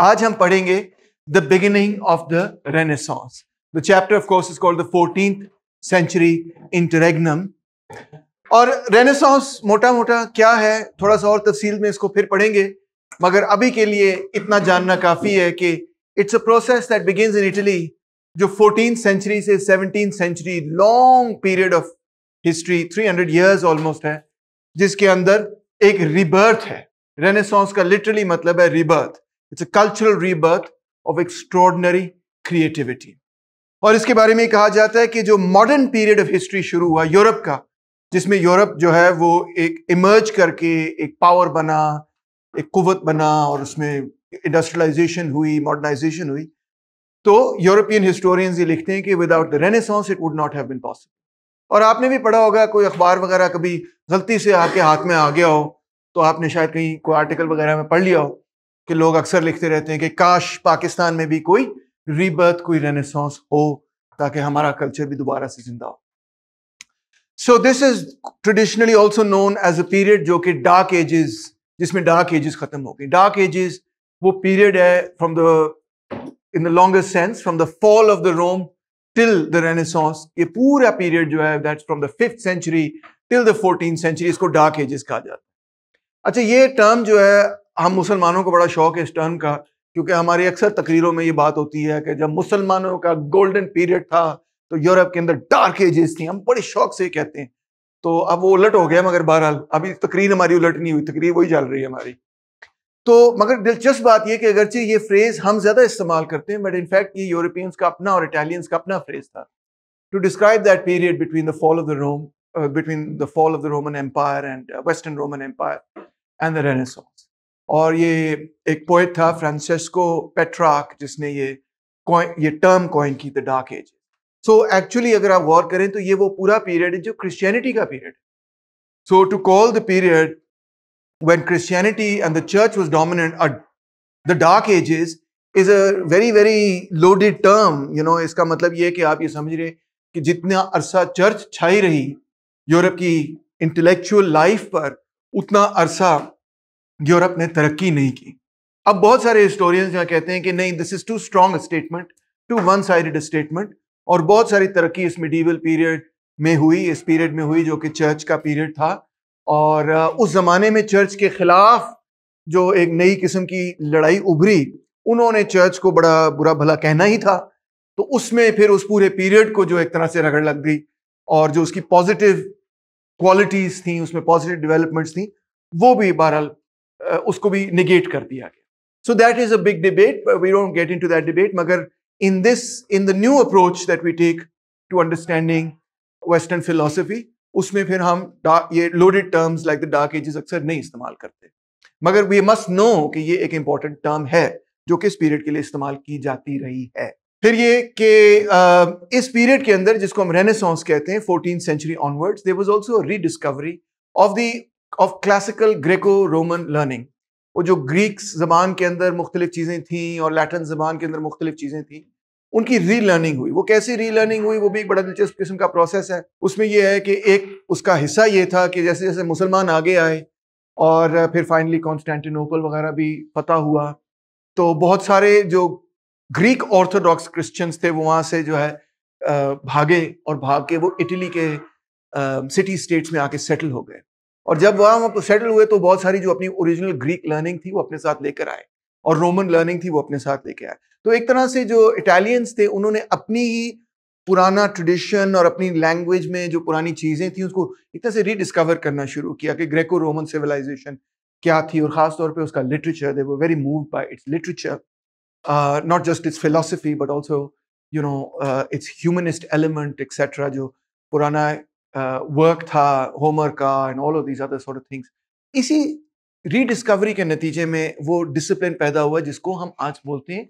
आज हम पढ़ेंगे the beginning of the renaissance the chapter of course is called the fourteen century interregnum और renaissance मोटा मोटा क्या है थोड़ा सा और तफसील में इसको फिर पढ़ेंगे मगर अभी के लिए इतना जानना काफ़ी है कि it's a process that begins in Italy जो फोर्टीन सेंचुरी से seventeen century long period of history three hundred years almost है जिसके अंदर एक रिबर्थ है रेनेसॉन्स का लिटरली मतलब है rebirth it's a cultural rebirth of extraordinary creativity और इसके बारे में कहा जाता है कि जो मॉडर्न पीरियड ऑफ हिस्ट्री शुरू हुआ यूरोप का जिसमें यूरोप जो है वो एक इमर्ज करके एक पावर बना एक कुवत बना और उसमें इंडस्ट्रियलाइजेशन हुई मॉडर्नाइजेशन हुई तो यूरोपियन हिस्टोरियंस ये लिखते हैं कि without the renaissance it would not have been possible और आपने भी पढ़ा होगा कोई अखबार वगैरह कभी गलती से आपके हाथ में आ गया हो तो आपने शायद कहीं कोई आर्टिकल वगैरह में पढ़ लिया हो कि लोग अक्सर लिखते रहते हैं कि काश पाकिस्तान में भी कोई रिबर्थ कोई रेनेसॉन्स हो ताकि हमारा कल्चर भी दोबारा से जिंदा हो so this is traditionally also known as a period जो कि डार्क एजेस जिसमें डार्क एजेस खत्म हो गई डार्क एजेस वो पीरियड है from the in the longest sense from the fall of the Rome till the renaissance ये पूरा पीरियड जो है that's from the fifth century till the fourteen century इसको डार्क एजेस कहा जाता है अच्छा ये टर्म जो है हम मुसलमानों को बड़ा शौक है इस टर्म का क्योंकि हमारी अक्सर तकरीरों में ये बात होती है कि जब मुसलमानों का गोल्डन पीरियड था तो यूरोप के अंदर डार्क एजेस थी हम बड़े शौक से कहते हैं तो अब वो उलट हो गया मगर बहरहाल अभी तकरीर हमारी उलट नहीं हुई तकरीर वही चल रही है हमारी तो मगर दिलचस्प बात यह कि अगरचे ये फ्रेज हम ज्यादा इस्तेमाल करते हैं बट इनफैक्ट ये यूरोपियंस का अपना और इटालियंस का अपना फ्रेज था to describe that period between the fall of the Rome between the fall of the Roman empire and western Roman empire and the renaissance और ये एक पोइट था फ्रांसिस्को पेट्राक जिसने ये ये टर्म कॉइन की the dark age so actually अगर आप गौर करें तो ये वो पूरा पीरियड है जो क्रिश्चियनिटी का पीरियड है so to call the period when Christianity and the church was dominant the dark Dark is is a very very loaded term. You इसका मतलब ये कि आप ये समझ रहे कि जितना अरसा चर्च छाई रही यूरोप की इंटेलेक्चुअल लाइफ पर उतना अरसा यूरोप ने तरक्की नहीं की अब बहुत सारे हिस्टोरियंस यहाँ कहते हैं कि नहीं this is too strong statement too one sided statement और बहुत सारी तरक्की इस मिडीवल पीरियड में हुई इस पीरियड में हुई जो कि चर्च का पीरियड था और उस जमाने में चर्च के खिलाफ जो एक नई किस्म की लड़ाई उभरी उन्होंने चर्च को बड़ा बुरा भला कहना ही था तो उसमें फिर उस पूरे पीरियड को जो एक तरह से रगड़ लग गई और जो उसकी पॉजिटिव क्वालिटीज थी उसमें पॉजिटिव डेवलपमेंट्स थी वो भी बहरहाल उसको भी निगेट कर दिया गया so that is a big debate we don't get into that debate मगर in this in the new approach that we take to understanding western philosophy उसमें फिर हम ये loaded terms like the dark ages अक्सर नहीं इस्तेमाल करते मगर वी मस्ट नो कि ये एक इंपॉर्टेंट टर्म है जो कि इस पीरियड के लिए इस्तेमाल की जाती रही है फिर ये कि इस पीरियड के अंदर जिसको हम रेनेसॉन्स कहते हैं fourteen century onwards there was also rediscovery of the of classical Greco Roman learning वो जो ग्रीक जबान के अंदर मुख्तलिफ चीज़ें थी और लैटिन जबान के अंदर मुख्तलिफ चीज़ें थी उनकी रीलर्निंग हुई वो कैसी रीलर्निंग हुई वो भी एक बड़ा दिलचस्प किस्म का प्रोसेस है उसमें यह है कि एक उसका हिस्सा ये था कि जैसे जैसे मुसलमान आगे आए और फिर फाइनली कॉन्स्टेंटिनोपल वगैरह भी पता हुआ तो बहुत सारे जो ग्रीक ऑर्थोडॉक्स क्रिश्चियंस थे वो वहाँ से जो है भागे और भाग के वो इटली के सिटी स्टेट्स में आके सेटल हो गए और जब वहां वो सेटल हुए तो बहुत सारी जो अपनी ओरिजिनल ग्रीक लर्निंग थी वो अपने साथ लेकर आए और रोमन लर्निंग थी वो अपने साथ लेकर आए तो एक तरह से जो इटालियंस थे उन्होंने अपनी ही पुराना ट्रेडिशन और अपनी लैंग्वेज में जो पुरानी चीज़ें थी उसको एक तरह से रीडिस्कवर करना शुरू किया कि ग्रेको रोमन सिविलाइजेशन क्या थी और ख़ास तौर पे उसका लिटरेचर दे वो very move by its literature not just its philosophy but also you know its humanist element etcetera जो पुराना वर्क था होमवर्क का and all of these other sort of things इसी रीडिस्कवरी के नतीजे में वो डिसिप्लिन पैदा हुआ जिसको हम आज बोलते हैं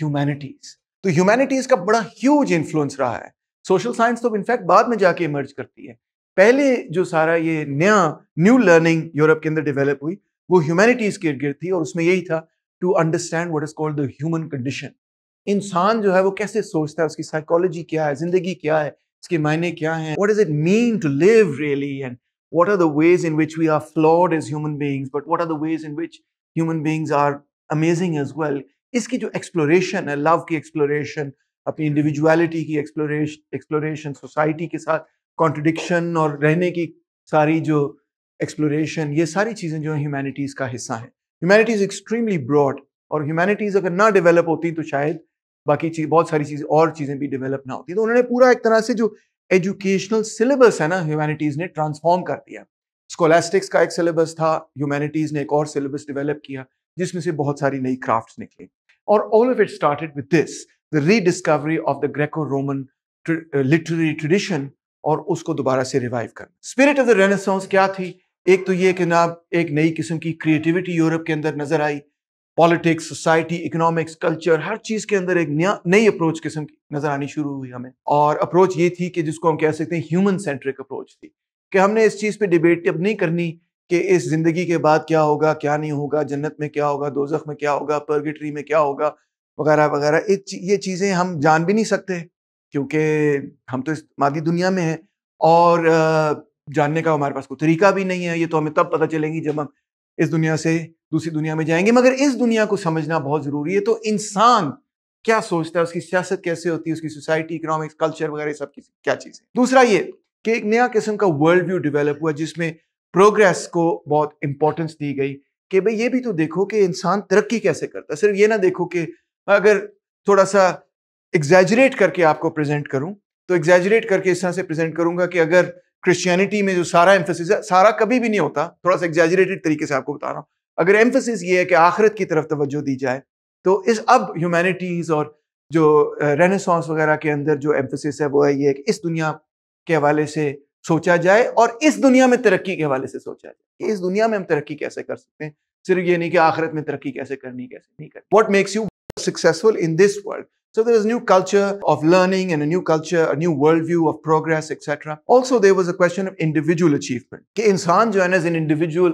ह्यूमैनिटीज तो ह्यूमैनिटीज का बड़ा ह्यूज इन्फ्लुएंस रहा है सोशल साइंस तो इनफैक्ट बाद में जाके इमर्ज करती है पहले जो सारा ये नया न्यू लर्निंग यूरोप के अंदर डेवलप हुई वो ह्यूमैनिटीज के गिर थी और उसमें यही था to understand what is called the human condition इंसान जो है वो कैसे सोचता है उसकी साइकोलॉजी क्या है जिंदगी क्या है इसके मायने क्या हैं what is it mean to live really and what are the ways in which we are flawed as human beings but what are the ways in which human beings are amazing as well इसकी जो exploration है love की exploration अपनी individuality की exploration exploration society के साथ contradiction और रहने की सारी जो एक्सप्लोरेशन ये सारी चीज़ें जो ह्यूमैनिटीज़ का हिस्सा हैं ह्यूमैनिटीज़ एक्सट्रीमली ब्रॉड और ह्यूमैनिटीज़ अगर ना डेवलप होती तो शायद बाकी चीज बहुत सारी चीज़ और चीज़ें भी डेवलप ना होती तो उन्होंने पूरा एक तरह से जो एजुकेशनल सिलेबस है ना ह्यूमैनिटीज़ ने ट्रांसफॉर्म कर दिया स्कोलास्टिक्स का एक सिलेबस था ह्यूमैनिटीज़ ने एक और सिलेबस डेवलप किया जिसमें से बहुत सारी नई क्राफ्ट निकली और all of it started with this the rediscovery of the Greco Roman literary tradition और उसको दोबारा से रिवाइव करना स्पिरिट ऑफ द रेनेसांस क्या थी एक तो ये कि ना एक नई किस्म की क्रिएटिविटी यूरोप के अंदर नजर आई पॉलिटिक्स सोसाइटी इकोनॉमिक्स कल्चर हर चीज के अंदर एक नया नई अप्रोच किस्म की नजर आनी शुरू हुई हमें और अप्रोच ये थी कि जिसको हम कह सकते हैं ह्यूमन सेंट्रिक अप्रोच थी कि हमने इस चीज पे डिबेट अब नहीं करनी कि इस जिंदगी के बाद क्या होगा क्या नहीं होगा जन्नत में क्या होगा दोजख में क्या होगा पर्गेटरी में क्या होगा वगैरह वगैरह ये चीजें हम जान भी नहीं सकते क्योंकि हम तो इस मादी दुनिया में हैं और जानने का हमारे पास कोई तरीका भी नहीं है ये तो हमें तब पता चलेंगी जब हम इस दुनिया से તુસી દુનિયા મે જાયેંગે મગર ઇસ દુનિયા કો સમજના બહોત જરૂરી હે તો ઇન્સાન ક્યા સોચતા હે ઉસકી સિયાસત કેસે હોતી હે ઉસકી સોસાયટી ઇકોનોમિક્સ કલ્ચર વગેરે સબ કી ક્યા ચીઝ હે દૂસરા યે કે એક નયા કિસમ કા વર્લ્ડ વ્યૂ ડેવલપ ہوا જિસમે પ્રોગ્રેસ કો બહોત ઇમ્પોર્ટન્સ દી ગઈ કે ભઈ યે ભી તો દેખો કે ઇન્સાન તરક્કી કેસે કરતા સિર્ફ યે ના દેખો કે મે અગર થોડા સા એક્ઝેજેરેટ કરકે આપકો પ્રેઝન્ટ કરું તો એક્ઝેજેરેટ કરકે ઇસ طرح સે પ્રેઝન્ટ કરુંગા કે અગર ક્રિશ્ચિએનિટી મે જો સారా એમ્ફસિસ હે સారా કભી ભી નહી હોતા થોડા સા એક્ઝેજેરેટેડ તરીકે સે આપકો બતા રહા હું अगर एम्फोसिस ये है कि आखिरत की तरफ तोज्जो दी जाए तो इस अब ह्यूमैनिटीज़ और जो रेनेसांस वगैरह के अंदर जो एम्फोसिस है वो है ये कि इस दुनिया के हवाले से सोचा जाए और इस दुनिया में तरक्की के हवाले से सोचा जाए कि इस दुनिया में हम तरक्की कैसे कर सकते हैं सिर्फ ये नहीं कि आखिरत में तरक्की कैसे करनी कैसे नहीं करनी what makes you successful in this world So there was a new culture of learning and a new culture, a new worldview of progress, etc. Also, there was a question of individual achievement. कि इंसान जो है ना as an individual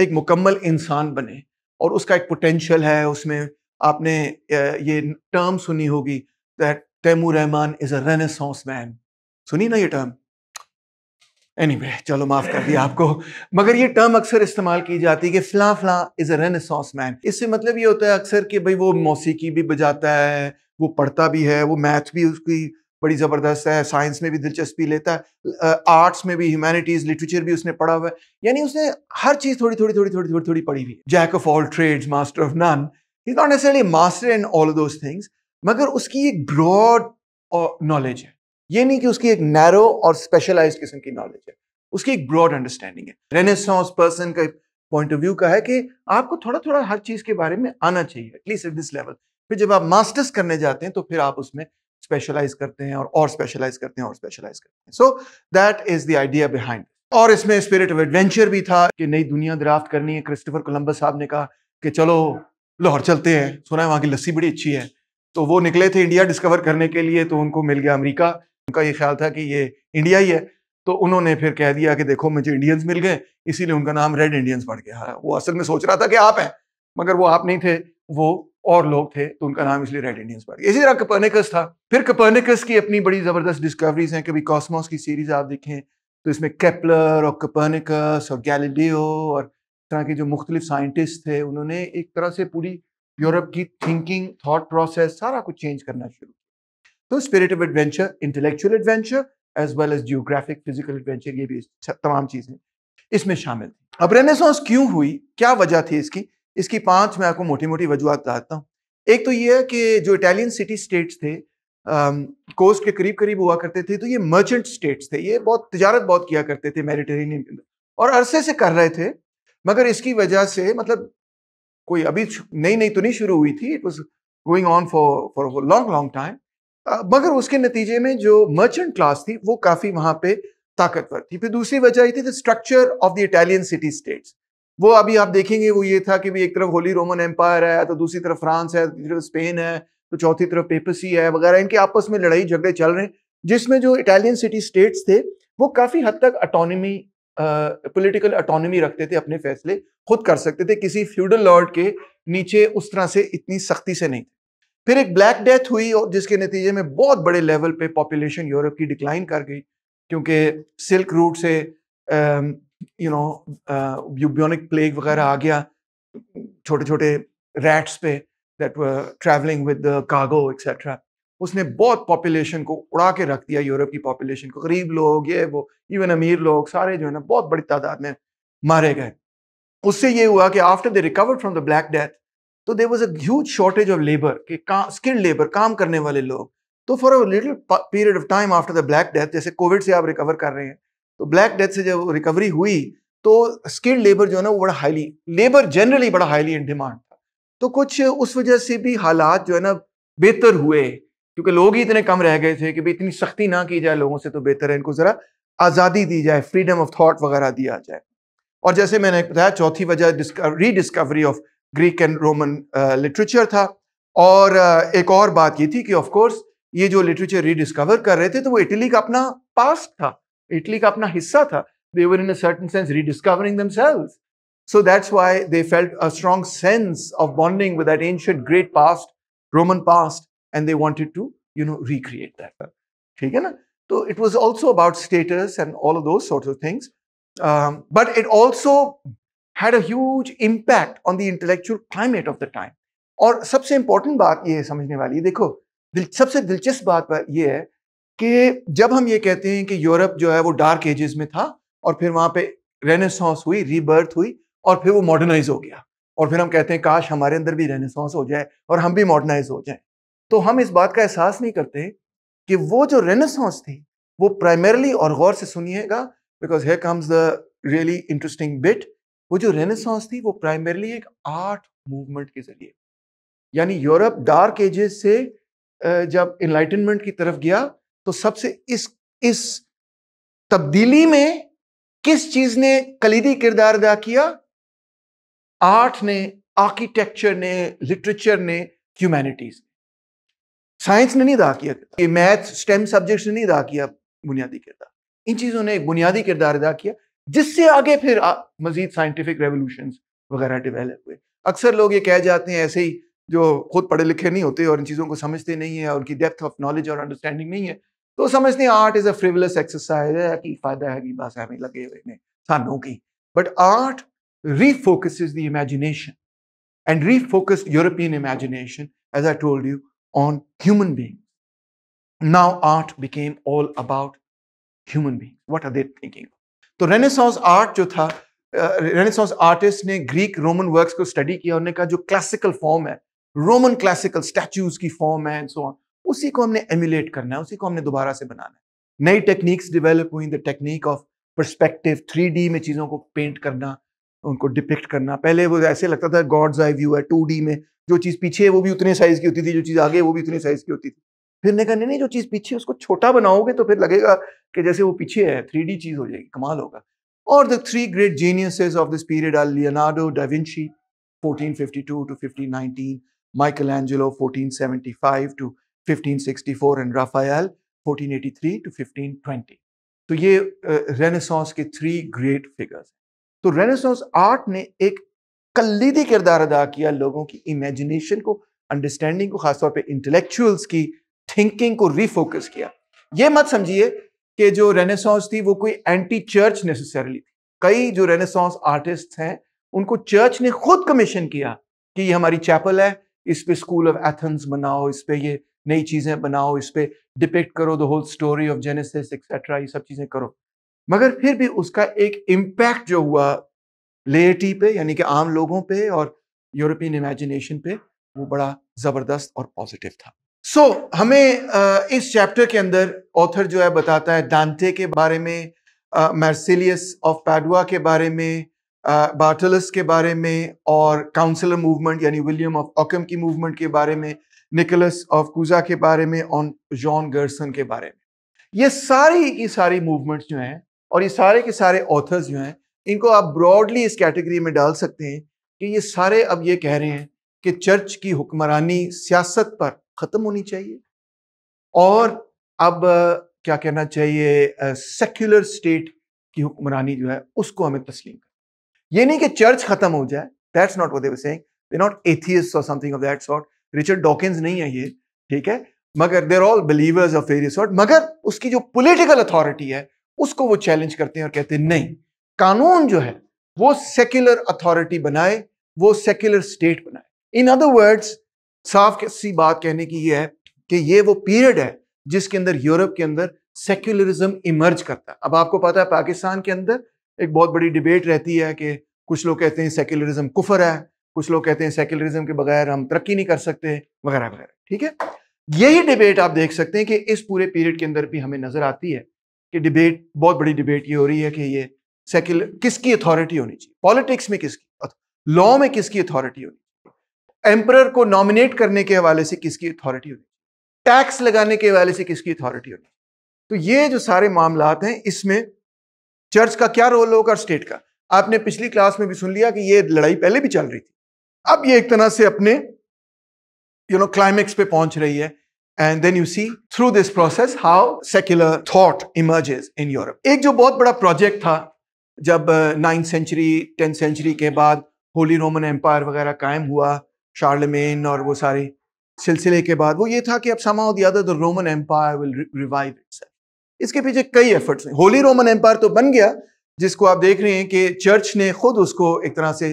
एक मुकम्मल इंसान बने और उसका एक पोटेंशियल है उसमें आपने ये टर्म सुनी होगी that Taimur Rahman is a renaissance man सुनी ना ये टर्म एनी anyway, चलो माफ कर दिया आपको मगर ये टर्म अक्सर इस्तेमाल की जाती है कि फ्ला फ्ला इज अ रेनेसोंस मैन इससे मतलब ये होता है अक्सर कि भाई वो मौसीकी भी बजाता है वो पढ़ता भी है वो मैथ भी उसकी बड़ी ज़बरदस्त है साइंस में भी दिलचस्पी लेता है आर्ट्स में भी ह्यूमैनिटीज़ लिटरेचर भी उसने पढ़ा हुआ है यानी उसने हर चीज़ थोड़ी थोड़ी थोड़ी थोड़ी थोड़ी थोड़ी पढ़ी हुई है jack of all trades master of none is not necessarily master in all those things मगर उसकी एक ब्रॉड नॉलेज है ये नहीं कि उसकी एक नैरो और स्पेशलाइज किस्म की नॉलेज है उसकी एक ब्रॉड अंडरस्टैंडिंग है रेनेसॉन्स पर्सन का पॉइंट ऑफ व्यू का है कि आपको थोड़ा थोड़ा हर चीज़ के बारे में आना चाहिए एटलीस्ट एट दिस लेवल फिर जब आप मास्टर्स करने जाते हैं तो फिर आप उसमें स्पेशलाइज करते हैं और और स्पेशलाइज करते हैं और स्पेशलाइज करते हैं so that is the idea behind और इसमें स्पिरिट ऑफ एडवेंचर भी था कि नई दुनिया दराफ्त करनी है क्रिस्टोफर कोलंबस साहब ने कहा कि चलो लाहौर चलते हैं सुना है वहाँ की लस्सी बड़ी अच्छी है तो वो निकले थे इंडिया डिस्कवर करने के लिए तो उनको मिल गया अमरीका उनका ये ख्याल था कि ये इंडिया ही है तो उन्होंने फिर कह दिया कि देखो मुझे इंडियंस मिल गए इसीलिए उनका नाम रेड इंडियंस पड़ गया वो असल में सोच रहा था कि आप हैं मगर वो आप नहीं थे वो और लोग थे तो उनका नाम इसलिए रेड इंडियंस पड़ गया इसी तरह कपर्निकस था फिर कपर्निकस की अपनी बड़ी ज़बरदस्त डिस्कवरीज हैं कभी कॉस्मोस की सीरीज आप देखें तो इसमें कैपलर और कपर्निकस और गैलीलियो और तरह के जो मुख्तलिफ साइंटिस्ट थे उन्होंने एक तरह से पूरी यूरोप की थिंकिंग थाट प्रोसेस सारा कुछ चेंज करना शुरू तो spirit of adventure intellectual adventure as well as geographic physical adventure ये भी तमाम चीज़ें इसमें शामिल थी अब रेनेसॉन्स क्यों हुई क्या वजह थी इसकी इसकी पांच मैं आपको मोटी मोटी वजूहत बताता हूँ एक तो ये है कि जो इटालियन सिटी स्टेट्स थे कोस्ट के करीब करीब हुआ करते थे तो ये मर्चेंट स्टेट्स थे ये बहुत तजारत बहुत किया करते थे मेडिटेरेनियन के अंदर और अरसे से कर रहे थे मगर इसकी वजह से मतलब कोई अभी नई नई तो नहीं शुरू हुई थी it was going on for for long long time मगर उसके नतीजे में जो मर्चेंट क्लास थी वो काफ़ी वहां पे ताकतवर थी फिर दूसरी वजह ये थी the structure of the Italian city states वो अभी आप देखेंगे वो ये था कि भी एक तरफ होली रोमन एम्पायर है तो दूसरी तरफ फ्रांस है तरफ स्पेन है तो चौथी तरफ पेपसी है वगैरह इनके आपस में लड़ाई झगड़े चल रहे हैं जिसमें जो इटालियन सिटी स्टेट्स थे वो काफ़ी हद तक अटोनमी पॉलिटिकल अटोनमी रखते थे अपने फैसले खुद कर सकते थे किसी फ्यूडल लॉर्ड के नीचे उस तरह से इतनी सख्ती से नहीं फिर एक ब्लैक डेथ हुई और जिसके नतीजे में बहुत बड़े लेवल पे पॉपुलेशन यूरोप की डिक्लाइन कर गई क्योंकि सिल्क रूट से यू नो यूबियोनिक प्लेग वगैरह आ गया छोटे छोटे रैट्स पे that were travelling with cargo etcetera उसने बहुत पॉपुलेशन को उड़ा के रख दिया यूरोप की पॉपुलेशन को गरीब लोग ये वो इवन अमीर लोग सारे जो है ना बहुत बड़ी तादाद में मारे गए उससे ये हुआ कि after they recover from the black death तो there was a shortage of labour के काम स्किल्ड लेबर काम करने वाले लोग तो for a little period of time after the black death जैसे कोविड से आप रिकवर कर रहे हैं तो ब्लैक डेथ से जब रिकवरी हुई तो स्किल्ड लेबर जो है ना वो बड़ा हाईली लेबर जनरली बड़ा हाईली इन डिमांड था तो कुछ उस वजह से भी हालात जो है ना बेहतर हुए क्योंकि लोग ही इतने कम रह गए थे कि भाई इतनी सख्ती ना की जाए लोगों से तो बेहतर है इनको ज़रा आज़ादी दी जाए फ्रीडम ऑफ थॉट वगैरह दिया जाए और जैसे मैंने बताया चौथी वजह rediscovery of Greek and Roman literature था और uh, एक और बात ये थी कि ऑफकोर्स ये जो लिटरेचर रीडिस्कवर कर रहे थे तो वो इटली का अपना पास्ट था इटली का अपना हिस्सा था they were in a certain sense rediscovering themselves. So that's why they felt a strong sense of bonding with that ancient great past, Roman past, and they wanted to, you know, recreate that. So it was also about status and all of those sorts of things. Um, but it also had a huge impact on the intellectual climate of the time. और सबसे important बात ये समझने वाली देखो दिल, सबसे दिलचस्प बात ये है कि जब हम ये कहते हैं कि यूरोप जो है वो डार्क एजेस में था और फिर वहां पे रेनेसॉन्स हुई रीबर्थ हुई और फिर वो मॉडर्नाइज हो गया और फिर हम कहते हैं काश हमारे अंदर भी रेनेसॉन्स हो जाए और हम भी मॉडर्नाइज हो जाए तो हम इस बात का एहसास नहीं करते कि वो जो रेनेसॉन्स थी वो प्राइमरली और गौर से सुनिएगा because here comes the really interesting bit वो जो रेनेसॉन्स थी वो प्राइमरली एक आर्ट मूवमेंट के जरिए यानी यूरोप डार्क एजेस से जब इनलाइटनमेंट की तरफ गया तो सबसे इस इस तब्दीली में किस चीज ने कलीदी किरदार अदा किया आर्ट ने आर्किटेक्चर ने लिटरेचर ने ह्यूमैनिटीज साइंस ने नहीं अदा किया ये मैथ स्टेम सब्जेक्ट्स ने नहीं अदा किया बुनियादी किरदार इन चीज़ों ने एक बुनियादी किरदार अदा किया जिससे आगे फिर मजीद साइंटिफिक रेवोल्यूशन वगैरह डिवेलप हुए अक्सर लोग ये कह जाते हैं ऐसे ही जो खुद पढ़े लिखे नहीं होते और इन चीज़ों को समझते नहीं है उनकी डेप्थ ऑफ नॉलेज और अंडरस्टैंडिंग नहीं है तो समझते हैं art is a frivolous exercise है की फायदा है कि बस एवं लगे हुए ने सानू की but art refocus the imagination and refocused European imagination as I told you on human being now art became all about human being what are there thinking तो रेनेसॉस आर्ट जो था रेनेसॉस uh, आर्टिस्ट ने Greek Roman work को study किया उन्होंने कहा जो classical form है रोमन क्लासिकल स्टैच्यूज की फॉर्म है एंड सो ऑन उसी को हमने एम्यूलेट करना है उसी को हमने दोबारा से बनाना है नई टेक्निक्स डेवलप हुई the technique of perspective three में चीज़ों को पेंट करना उनको डिपिक्ट करना पहले वो ऐसे लगता था गॉड्स आई व्यू है टू में जो चीज़ पीछे है वो भी उतने साइज़ की होती थी जो चीज़ आगे वो भी उतने साइज़ की होती थी फिर ने कहा नहीं नहीं जो चीज़ पीछे उसको छोटा बनाओगे तो फिर लगेगा कि जैसे वो पीछे है थ्री चीज़ हो जाएगी कमाल होगा और the three great geniuses of this period are Leonardo fourteen fifty two to nineteen Michelangelo fourteen seventy five to 1564 and Raphael 1483 to 1520 तो ये रेनेसांस के थ्री ग्रेट फिगर्स तो रेनेसांस आर्ट ने एक कलीदी किरदार अदा किया लोगों की इमेजिनेशन को अंडरस्टैंडिंग को खासतौर पे इंटेलेक्चुअल्स की थिंकिंग को रिफोकस किया ये मत समझिए कि जो रेनेसांस थी वो कोई एंटी चर्च नेसेसरली थी कई जो रेनेसांस आर्टिस्ट हैं उनको चर्च ने खुद कमीशन किया कि ये हमारी चैपल है इस पे स्कूल ऑफ एथेंस बनाओ इस पे ये नई चीज़ें बनाओ इस पर डिपेक्ट करो the whole story of Genesis etcetera ये सब चीज़ें करो मगर फिर भी उसका एक इम्पैक्ट जो हुआ लेटी पे यानी कि आम लोगों पे और यूरोपियन इमेजिनेशन पे वो बड़ा ज़बरदस्त और पॉजिटिव था सो so, हमें इस चैप्टर के अंदर ऑथर जो है बताता है डांटे के बारे में मार्सिलियस ऑफ पैडुआ के बारे में बार्टलस के बारे में और काउंसिलर मूवमेंट यानी विलियम ऑफ ऑकम की मूवमेंट के बारे में निकोलस ऑफ कूजा के बारे में और जॉन गर्सन के बारे में ये सारी की सारी मूवमेंट्स जो हैं और ये सारे के सारे ऑथर्स जो हैं इनको आप ब्रॉडली इस कैटेगरी में डाल सकते हैं कि ये सारे अब ये कह रहे हैं कि चर्च की हुक्मरानी सियासत पर ख़त्म होनी चाहिए और अब क्या कहना चाहिए सेक्युलर स्टेट की हुक्मरानी जो है उसको हमें तस्लीम कर ये नहीं कि चर्च ख़त्म हो जाए that's not way they not atheists और something of that sort Richard Dawkins नहीं है ये ठीक है मगर there all believers of various word मगर उसकी जो पोलिटिकल अथॉरिटी है उसको वो चैलेंज करते हैं और कहते हैं नहीं कानून जो है वो सेक्युलर अथॉरिटी बनाए वो सेक्युलर स्टेट बनाए इन अदर वर्ड्स साफ सी बात कहने की ये है कि ये वो पीरियड है जिसके अंदर यूरोप के अंदर सेक्युलरिज्म इमर्ज करता है अब आपको पता है पाकिस्तान के अंदर एक बहुत बड़ी डिबेट रहती है कि कुछ लोग कहते हैं सेक्युलरिज्म कुफर है कुछ लोग कहते हैं सेक्युलरिज्म के बगैर हम तरक्की नहीं कर सकते वगैरह वगैरह ठीक है यही डिबेट आप देख सकते हैं कि इस पूरे पीरियड के अंदर भी हमें नजर आती है कि डिबेट बहुत बड़ी डिबेट ये हो रही है कि ये सेक्युलर किसकी अथॉरिटी होनी चाहिए पॉलिटिक्स में किसकी लॉ में किसकी अथॉरिटी होनी चाहिए एम्पर को नॉमिनेट करने के हवाले से किसकी अथॉरिटी होनी चाहिए टैक्स लगाने के हवाले से किसकी अथॉरिटी होनी चाहिए तो ये जो सारे मामला हैं इसमें चर्च का क्या रोल होगा स्टेट का आपने पिछली क्लास में भी सुन लिया कि ये लड़ाई पहले भी चल रही थी अब ये एक तरह से अपने यू नो क्लाइमेक्स पे पहुंच रही है and then you see through this process how secular thought emerges in Europe एक जो बहुत बड़ा प्रोजेक्ट था जब नाइन्थ सेंचुरी टेंथ सेंचुरी के बाद होली रोमन एम्पायर वगैरह कायम हुआ शार्लमेन और वो सारे सिलसिले के बाद वो ये था कि अब समाउ दिया था the Roman empire will revive इसके पीछे कई एफर्ट्स हैं होली रोमन एम्पायर तो बन गया जिसको आप देख रहे हैं कि चर्च ने खुद उसको एक तरह से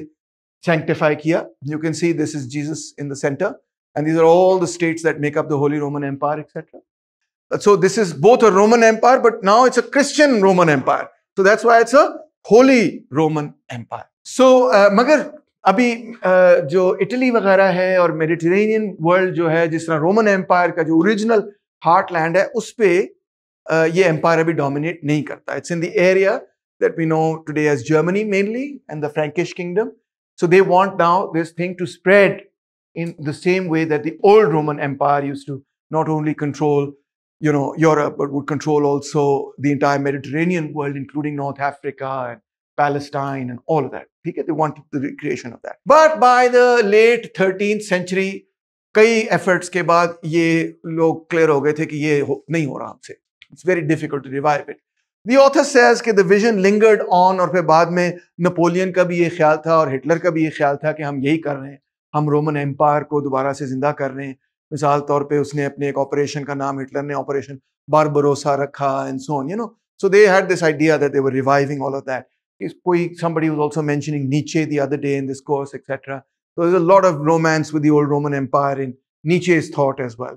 sanctify kiya. You can see this is Jesus in the center. And these are all the states that make up the Holy Roman Empire, etc. So this is both a Roman Empire, but now it's a Christian Roman Empire. So that's why it's a Holy Roman Empire. So uh, magar abhi uh, jo italy wagaira hai aur mediterranean world jo hai jis tarah roman empire ka jo original heartland hai us pe uh, ye empire abhi dominate nahi karta it's in the area that we know today as germany mainly and the frankish kingdom So they want now this thing to spread in the same way that the old Roman Empire used to not only control you know, Europe, but would control also the entire Mediterranean world, including North Africa and Palestine and all of that. They want the recreation of that. But by the late 13th century, कई efforts के बाद ये लोग clear हो गए थे कि ये नहीं हो रहा हमसे it's very difficult to revive the author says कि द विजन लिंगर्ड ऑन और फिर बाद में नेपोलियन का भी ये ख्याल था और हिटलर का भी ये ख्याल था कि हम यही कर रहे हैं हम रोमन एम्पायर को दोबारा से जिंदा कर रहे हैं मिसाल तौर पे उसने अपने एक ऑपरेशन का नाम हिटलर ने ऑपरेशन बारबरोसा रखा and so on you know so they had this idea that they were reviving all of that कोई somebody somebody was also mentioning Nietzsche the other day in this course etc is a lot of romance with the old Roman empire in नीचे is thought as well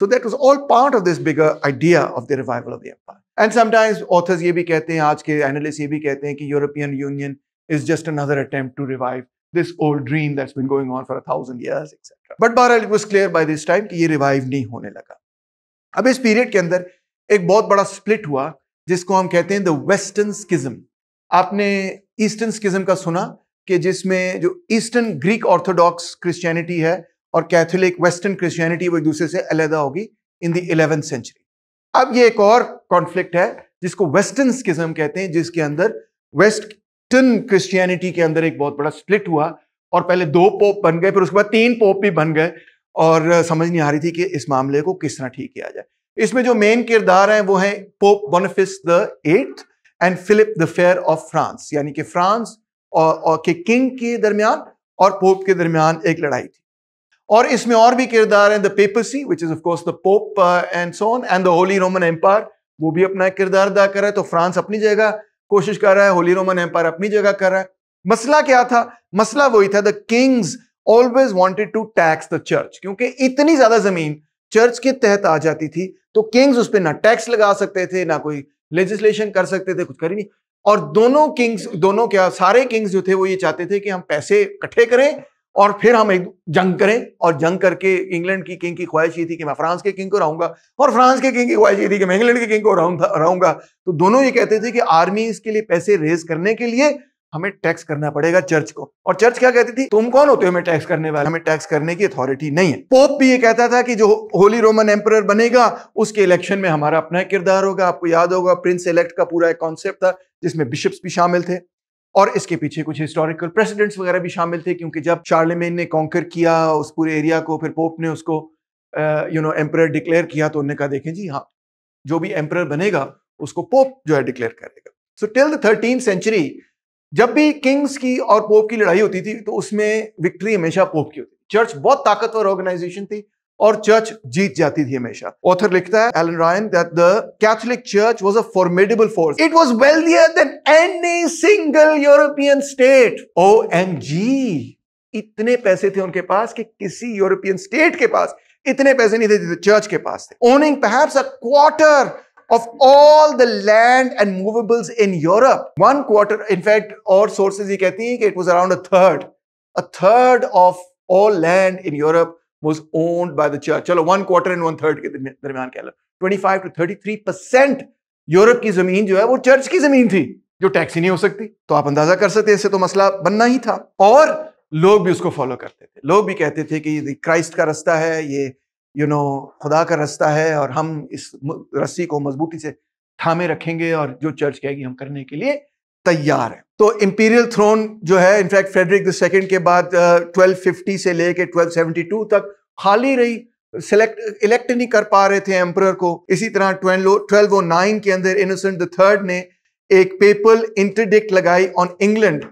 तो that was all part of this bigger idea of the revival of the empire and sometimes authors ये भी कहते हैं आज के analyst ये भी कहते हैं कि European union is just another attempt to revive this old dream that's been going on for a thousand years etcetera but बहरहाल it was clear by this time कि ये रिवाइव नहीं होने लगा अब इस पीरियड के अंदर एक बहुत बड़ा स्प्लिट हुआ जिसको हम कहते हैं द वेस्टर्न स्किज्म आपने ईस्टर्न स्किज्म का सुना कि जिसमें जो ईस्टर्न ग्रीक ऑर्थोडॉक्स क्रिश्चियनिटी है और कैथोलिक वेस्टर्न क्रिश्चियनिटी वो एक दूसरे से अलहदा होगी इन द इलेवेंथ सेंचुरी अब ये एक और कॉन्फ्लिक्ट है जिसको वेस्टर्न स्किज्म कहते हैं जिसके अंदर वेस्टर्न क्रिश्चियनिटी के अंदर एक बहुत बड़ा स्प्लिट हुआ और पहले दो पोप बन गए फिर उसके बाद तीन पोप भी बन गए और समझ नहीं आ रही थी कि इस मामले को किस तरह ठीक किया जाए इसमें जो मेन किरदार हैं वो हैं Pope Boniface the eighth and Philip the fair of France यानी कि फ्रांस और, और के किंग के दरमियान और पोप के दरमियान एक लड़ाई थी और इसमें और भी किरदार हैं the papacy which is of course the pope and so on and the Holy Roman Empire वो भी अपना किरदार अदा कर रहा है तो फ्रांस अपनी जगह कोशिश कर रहा है होली रोमन एम्पायर अपनी जगह कर रहा है मसला क्या था मसला वही था the kings always wanted to tax the church क्योंकि इतनी ज्यादा जमीन चर्च के तहत आ जाती थी तो किंग्स उस पर ना टैक्स लगा सकते थे ना कोई लेजिस्लेशन कर सकते थे कुछ कर ही नहीं और दोनों किंग्स दोनों क्या सारे किंग्स जो थे वो ये चाहते थे कि हम पैसे इकट्ठे करें और फिर हम एक जंग करें और जंग करके इंग्लैंड की किंग की ख्वाहिश ये थी कि मैं फ्रांस के किंग को रहूंगा और फ्रांस के किंग की ख्वाहिश ये थी कि मैं इंग्लैंड के किंग को रहूंगा तो दोनों ये कहते थे कि आर्मी इसके लिए पैसे रेज करने के लिए हमें टैक्स करना पड़ेगा चर्च को और चर्च क्या कहती थी तुम कौन होते हो हमें टैक्स करने वाले हमें टैक्स करने की अथॉरिटी नहीं है पोप भी ये कहता था कि जो होली रोमन एम्पर बनेगा उसके इलेक्शन में हमारा अपना किरदार होगा आपको याद होगा प्रिंस इलेक्ट का पूरा एक कॉन्सेप्ट था जिसमें बिशप्स भी शामिल थे और इसके पीछे कुछ हिस्टोरिकल प्रेसिडेंट्स वगैरह भी शामिल थे क्योंकि जब चार्लेमेन ने कॉन्कर किया उस पूरे एरिया को फिर पोप ने उसको यू नो एम्पर डिक्लेयर किया तो उन्होंने कहा देखें जी हाँ जो भी एम्पर बनेगा उसको पोप जो है डिक्लेयर करेगा so till the thirteen century जब भी किंग्स की और पोप की लड़ाई होती थी तो उसमें विक्ट्री हमेशा पोप की होती चर्च बहुत ताकतवर ऑर्गेनाइजेशन थी और चर्च जीत जाती थी हमेशा ऑथर लिखता है Alan Ryan that the Catholic church was a formidable force it was wealthier than any single European state O M G इतने पैसे थे उनके पास कि किसी यूरोपियन स्टेट के पास इतने पैसे नहीं थे चर्च के पास थे owning perhaps a quarter of all the land and movables in Europe. One quarter, in fact, और sources ये कहती हैं कि it was around a third, a third of all land in Europe was owned by the church. चलो one quarter and one third के दरमियान कह लो 25 to 33 percent Europe की जमीन जो है वो चर्च की जमीन थी जो टैक्स ही नहीं हो सकती तो आप अंदाजा कर सकते इससे तो मसला बनना ही था और लोग भी उसको फॉलो करते थे लोग भी कहते थे कि क्राइस्ट का रास्ता है ये यू you नो know, खुदा का रास्ता है और हम इस रस्सी को मजबूती से थामे रखेंगे और जो चर्च कहेगी हम करने के लिए तैयार है तो इंपीरियल थ्रोन जो है इनफैक्ट फ्रेडरिक द सेकेंड के बाद ट्वेल्व uh, फिफ्टी से लेके ट्वेल्व सेवेंटी टू तक खाली रही सिलेक्ट इलेक्ट नहीं कर पा रहे थे एम्प्रर को इसी तरह ट्वेल्व ओ नाइन के अंदर इनोसेंट द थर्ड ने एक पेपल इंटरडिक्ट लगाई ऑन इंग्लैंड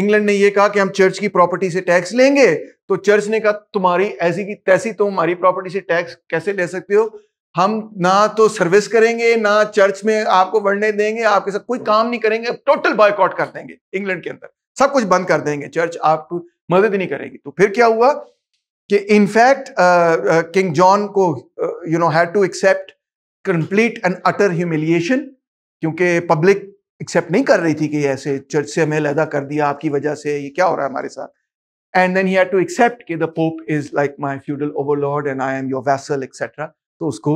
इंग्लैंड ने यह कहा कि हम चर्च की प्रॉपर्टी से टैक्स लेंगे तो चर्च ने कहा तुम्हारी ऐसी की तैसी तुम हमारी प्रॉपर्टी से टैक्स कैसे ले सकते हो हम ना तो सर्विस करेंगे ना चर्च में आपको बढ़ने देंगे आपके साथ कोई काम नहीं करेंगे टोटल बॉयकॉट कर देंगे इंग्लैंड के अंदर सब कुछ बंद कर देंगे चर्च आपको मदद नहीं करेगी तो फिर क्या हुआ कि इनफैक्ट किंग जॉन को you know had to accept complete and utter humiliation क्योंकि पब्लिक एक्सेप्ट नहीं कर रही थी कि ऐसे चर्च से हमें अलहदा कर दिया आपकी वजह से ये क्या हो रहा है हमारे साथ and then he had to accept कि the Pope is like my feudal overlord and I am your vassal etcetera तो उसको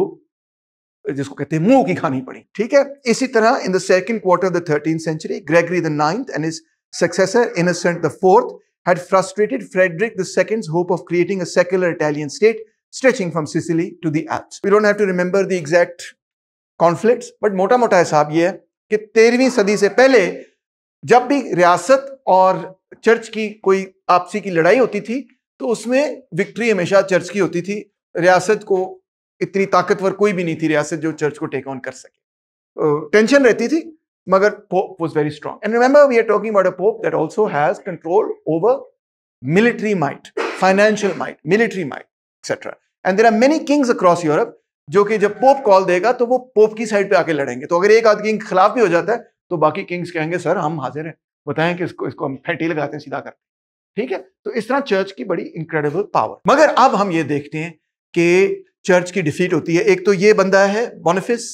जिसको कहते हैं मुंह की खानी पड़ी ठीक है इसी तरह in the second quarter of the thirteen century Gregory the ninth and is successor Innocent the fourth had frustrated Frederick the second hope of creating a secular Italian state stretching from Sicily to the Alps we don't have to remember the exact conflict but मोटा मोटा हिसाब ये है कि तेरहवीं सदी से पहले जब भी रियासत और चर्च की कोई आपसी की लड़ाई होती थी तो उसमें विक्ट्री हमेशा चर्च की होती थी रियासत को इतनी ताकतवर कोई भी नहीं थी रियासत जो चर्च को टेक ऑन कर सके टेंशन तो uh, रहती थी मगर Pope was very strong and remember we are talking about a Pope that also has control over military might financial might military might etcetera and there are many kings across Europe जो कि जब pope call देगा तो वो pope की side पे आके लड़ेंगे तो अगर एक आदमी किंग खिलाफ भी हो जाता है तो बाकी किंग्स कहेंगे सर हम हाजिर हैं बताएं कि इसको इसको हम फैटी लगाते हैं सीधा करते ठीक है तो इस तरह चर्च की बड़ी इनक्रेडिबल पावर मगर अब हम ये देखते हैं कि चर्च की डिफीट होती है एक तो ये बंदा है बोनिफिस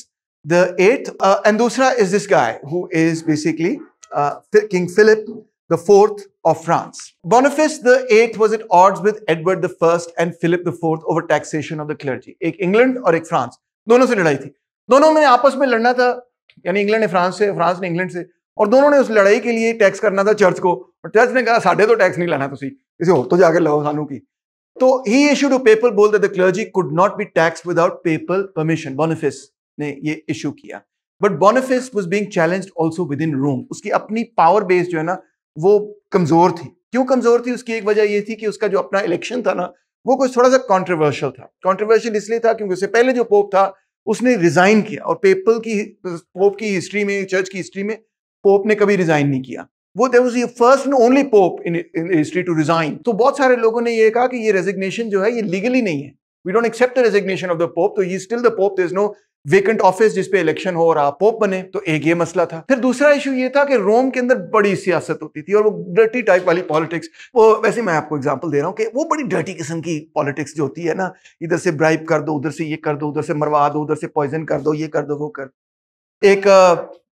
द एट एंड दूसरा is this guy who is basically King Philip the fourth of France. Boniface the eighth was at odds with Edward the first and Philip the fourth over taxation of the clergy. एक England और एक France दोनों से लड़ाई थी दोनों ने आपस में लड़ना था यानी इंग्लैंड ने फ्रांस से फ्रांस ने इंग्लैंड से और दोनों ने उस लड़ाई के लिए टैक्स करना था चर्च को और चर्च ने कहा साढ़े तो टैक्स नहीं लाना तुम इसे हो तो जाकर लाओ सानू की तो he issue to papal bull that the clergy could not be taxed without papal permission. Boniface ने ये इशू किया. But Boniface Boniface was being challenged within Rome उसकी अपनी पावर बेस जो है ना वो कमजोर थी क्यों कमजोर थी उसकी एक वजह ये थी कि उसका जो अपना इलेक्शन था ना वो कुछ थोड़ा सा कॉन्ट्रोवर्शियल था कॉन्ट्रोवर्शियल इसलिए था क्योंकि उससे पहले जो पोप था उसने रिजाइन किया और पेपल की पोप की हिस्ट्री में चर्च की हिस्ट्री में पोप ने कभी रिजाइन नहीं किया वो there was first and only Pope in history to resign तो बहुत सारे लोगों ने ये कहा कि ये रेजिग्नेशन जो है ये लीगली नहीं है we don't accept the resignation of the Pope तो ये still the Pope is no vacant office जिसपे इलेक्शन हो रहा पोप बने तो एक ये मसला था फिर दूसरा इशू ये था कि रोम के अंदर बड़ी सियासत होती थी और वो डर्टी टाइप वाली पॉलिटिक्स वो वैसे मैं आपको एग्जाम्पल दे रहा हूँ कि वो बड़ी डर्टी किस्म की पॉलिटिक्स जो होती है ना इधर से ब्राइब कर दो उधर से ये कर दो उधर से मरवा दो उधर से पॉइजन कर दो ये कर दो वो कर एक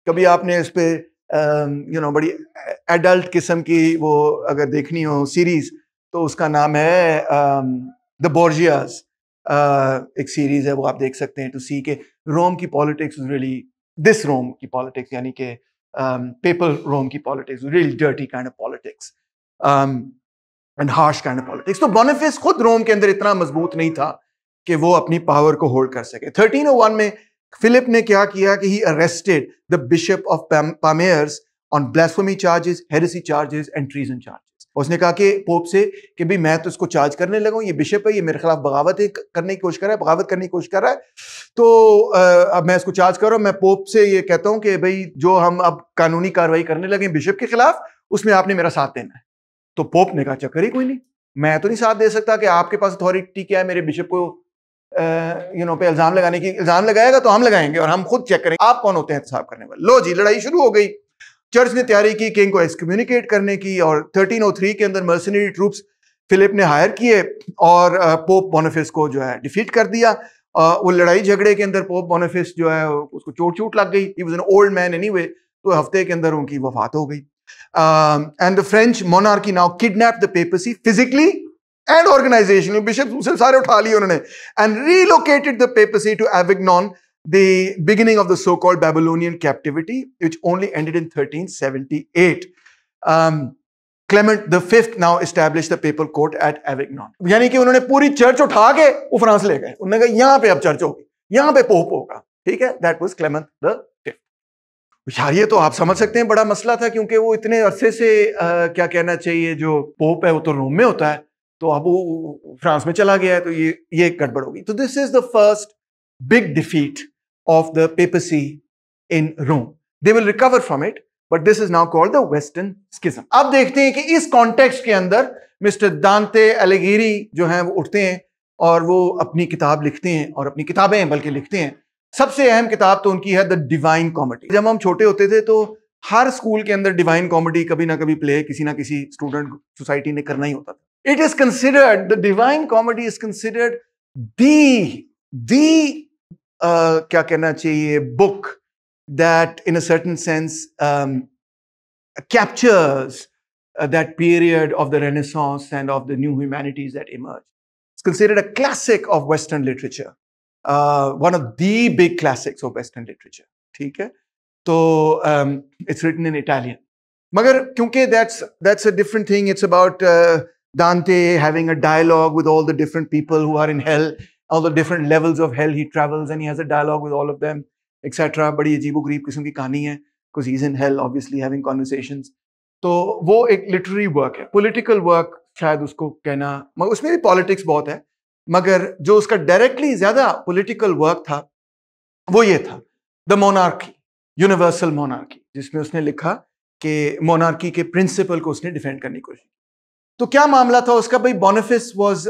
कभी आपने इस पर यू um, नो बड़ी एडल्ट किस्म की वो अगर देखनी हो सीरीज तो उसका नाम है द um, बोर्जियाज uh, एक सीरीज है वो आप देख सकते हैं टू सी के रोम की पॉलिटिक्स रियली दिस रोम की पॉलिटिक्स यानी कि पेपल रोम की politics really dirty kind of politics and harsh kind of politics तो बोनिफिस खुद रोम के अंदर इतना मजबूत नहीं था कि वो अपनी पावर को होल्ड कर सके थर्टीन oh में फिलिप ने क्या किया कि he arrested the bishop of Pamiers on blasphemy charges heresy charges and treason charges. उसने कहा कि पोप से कि भाई मैं तो इसको चार्ज करने लगा ये बिशप है ये मेरे खिलाफ बगावत करने की कोशिश कर रहा है बगावत करने की कोशिश कर रहा है तो आ, अब मैं इसको चार्ज कर रहा हूँ मैं पोप से ये कहता हूँ कि भाई जो हम अब कानूनी कार्रवाई करने लगे बिशप के खिलाफ उसमें आपने मेरा साथ देना है तो पोप ने कहा चक्कर ही कोई नहीं मैं तो नहीं साथ दे सकता कि आपके पास अथॉरिटी क्या है मेरे बिशप को यू नो पे इल्ज़ाम लगाने की इल्ज़ाम लगाएगा तो हम लगाएंगे और हम खुद चेक करेंगे आप कौन होते हैं एहतसाब करने वाले लो जी लड़ाई शुरू हो गई चर्च ने तैयारी की किंग को एक्सकम्युनिकेट करने की और 1303 के अंदर मर्सनरी ट्रूप्स फिलिप ने हायर किए और पोप बोनोफिस को जो है डिफीट कर दिया वो लड़ाई झगड़े के अंदर पोप बोनोफिस जो है उसको चोट चोट लग गई he was an old man any तो हफ्ते के अंदर उनकी वफात हो गई and the French monarchy now kidnap the papacy physically and organization bishop सारे उठा लिए उन्होंने and relocated the the to Avignon the beginning of the so called Babylonian captivity which only ended in thirteen seventy eight Clement the fifth now establish the papal court at Avignon यानी कि उन्होंने पूरी church उठा के वो France ले गए उन्होंने कहा यहां पे अब चर्च होगी यहां पे पोप होगा ठीक है that was Clement the fifth यार ये तो आप समझ सकते हैं बड़ा मसला था क्योंकि वो इतने अरसे से आ, क्या कहना चाहिए जो पोप है वो तो रोम में होता है तो अब वो फ्रांस में चला गया है तो ये ये गड़बड़ होगी तो this is the first big defeat of the papacy in Rome they will recover from it but this is now called the western schism अब देखते हैं कि इस कॉन्टेक्स्ट के अंदर मिस्टर दांते एलेगिरी जो हैं वो उठते हैं और वो अपनी किताब लिखते हैं और अपनी किताबें बल्कि लिखते हैं सबसे अहम किताब तो उनकी है द डिवाइन कॉमेडी जब हम छोटे होते थे तो हर स्कूल के अंदर डिवाइन कॉमेडी कभी ना कभी प्ले किसी ना किसी स्टूडेंट सोसाइटी ने करना ही होता था It is considered, the Divine Comedy is considered the, the, uh, kya kehna chahiye, book that in a certain sense um, captures uh, that period of the Renaissance and of the new humanities that emerged. It's considered a classic of Western literature, uh, one of the big classics of Western literature. So है um, it's written in Italian. But मगर that's that's that's a different thing it's Dante having a dialogue with all the different people who are in hell, all the different levels of hell he travels and he has a dialogue with all of them, etc. But अजीब गरीब किस्म की कहानी है because he's in hell obviously having conversations. So वो एक literary work है political work शायद उसको कहना मगर उसमें भी politics बहुत है मगर जो उसका डायरेक्टली ज्यादा political work था वो ये था द मोनार्की यूनिवर्सल मोनार्की जिसमें उसने लिखा कि मोनार्की के प्रिंसिपल को उसने डिफेंड करने की कोशिश की तो क्या मामला था उसका भाई Boniface was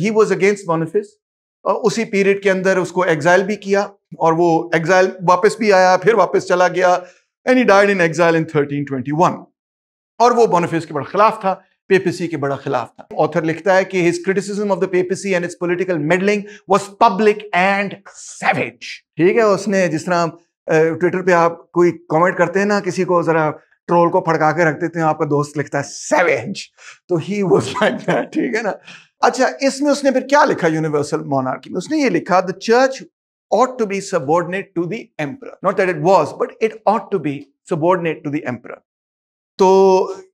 he was against Boniface उसी पीरियड के अंदर उसको एग्जाइल भी किया और वो एग्जाइल वापस भी आया फिर वापस चला गया and he died in exile in 1321 और वो बोनिफिस के बड़ा खिलाफ था पेपेसी के बड़ा खिलाफ था ऑथर लिखता है कि his criticism of the papacy and its political meddling was public and savage ठीक है उसने जिस तरह ट्विटर uh, पे आप कोई कमेंट करते हैं ना किसी को जरा ट्रोल को फड़का के रखते थे हैं आपका दोस्त लिखता है सेवेज तो ही वो ठीक है ना अच्छा इसमें उसने फिर क्या लिखा यूनिवर्सल मोनार्की में उसने ये लिखा the church ought to be subordinate to the emperor not it it was but it to to be subordinate to तो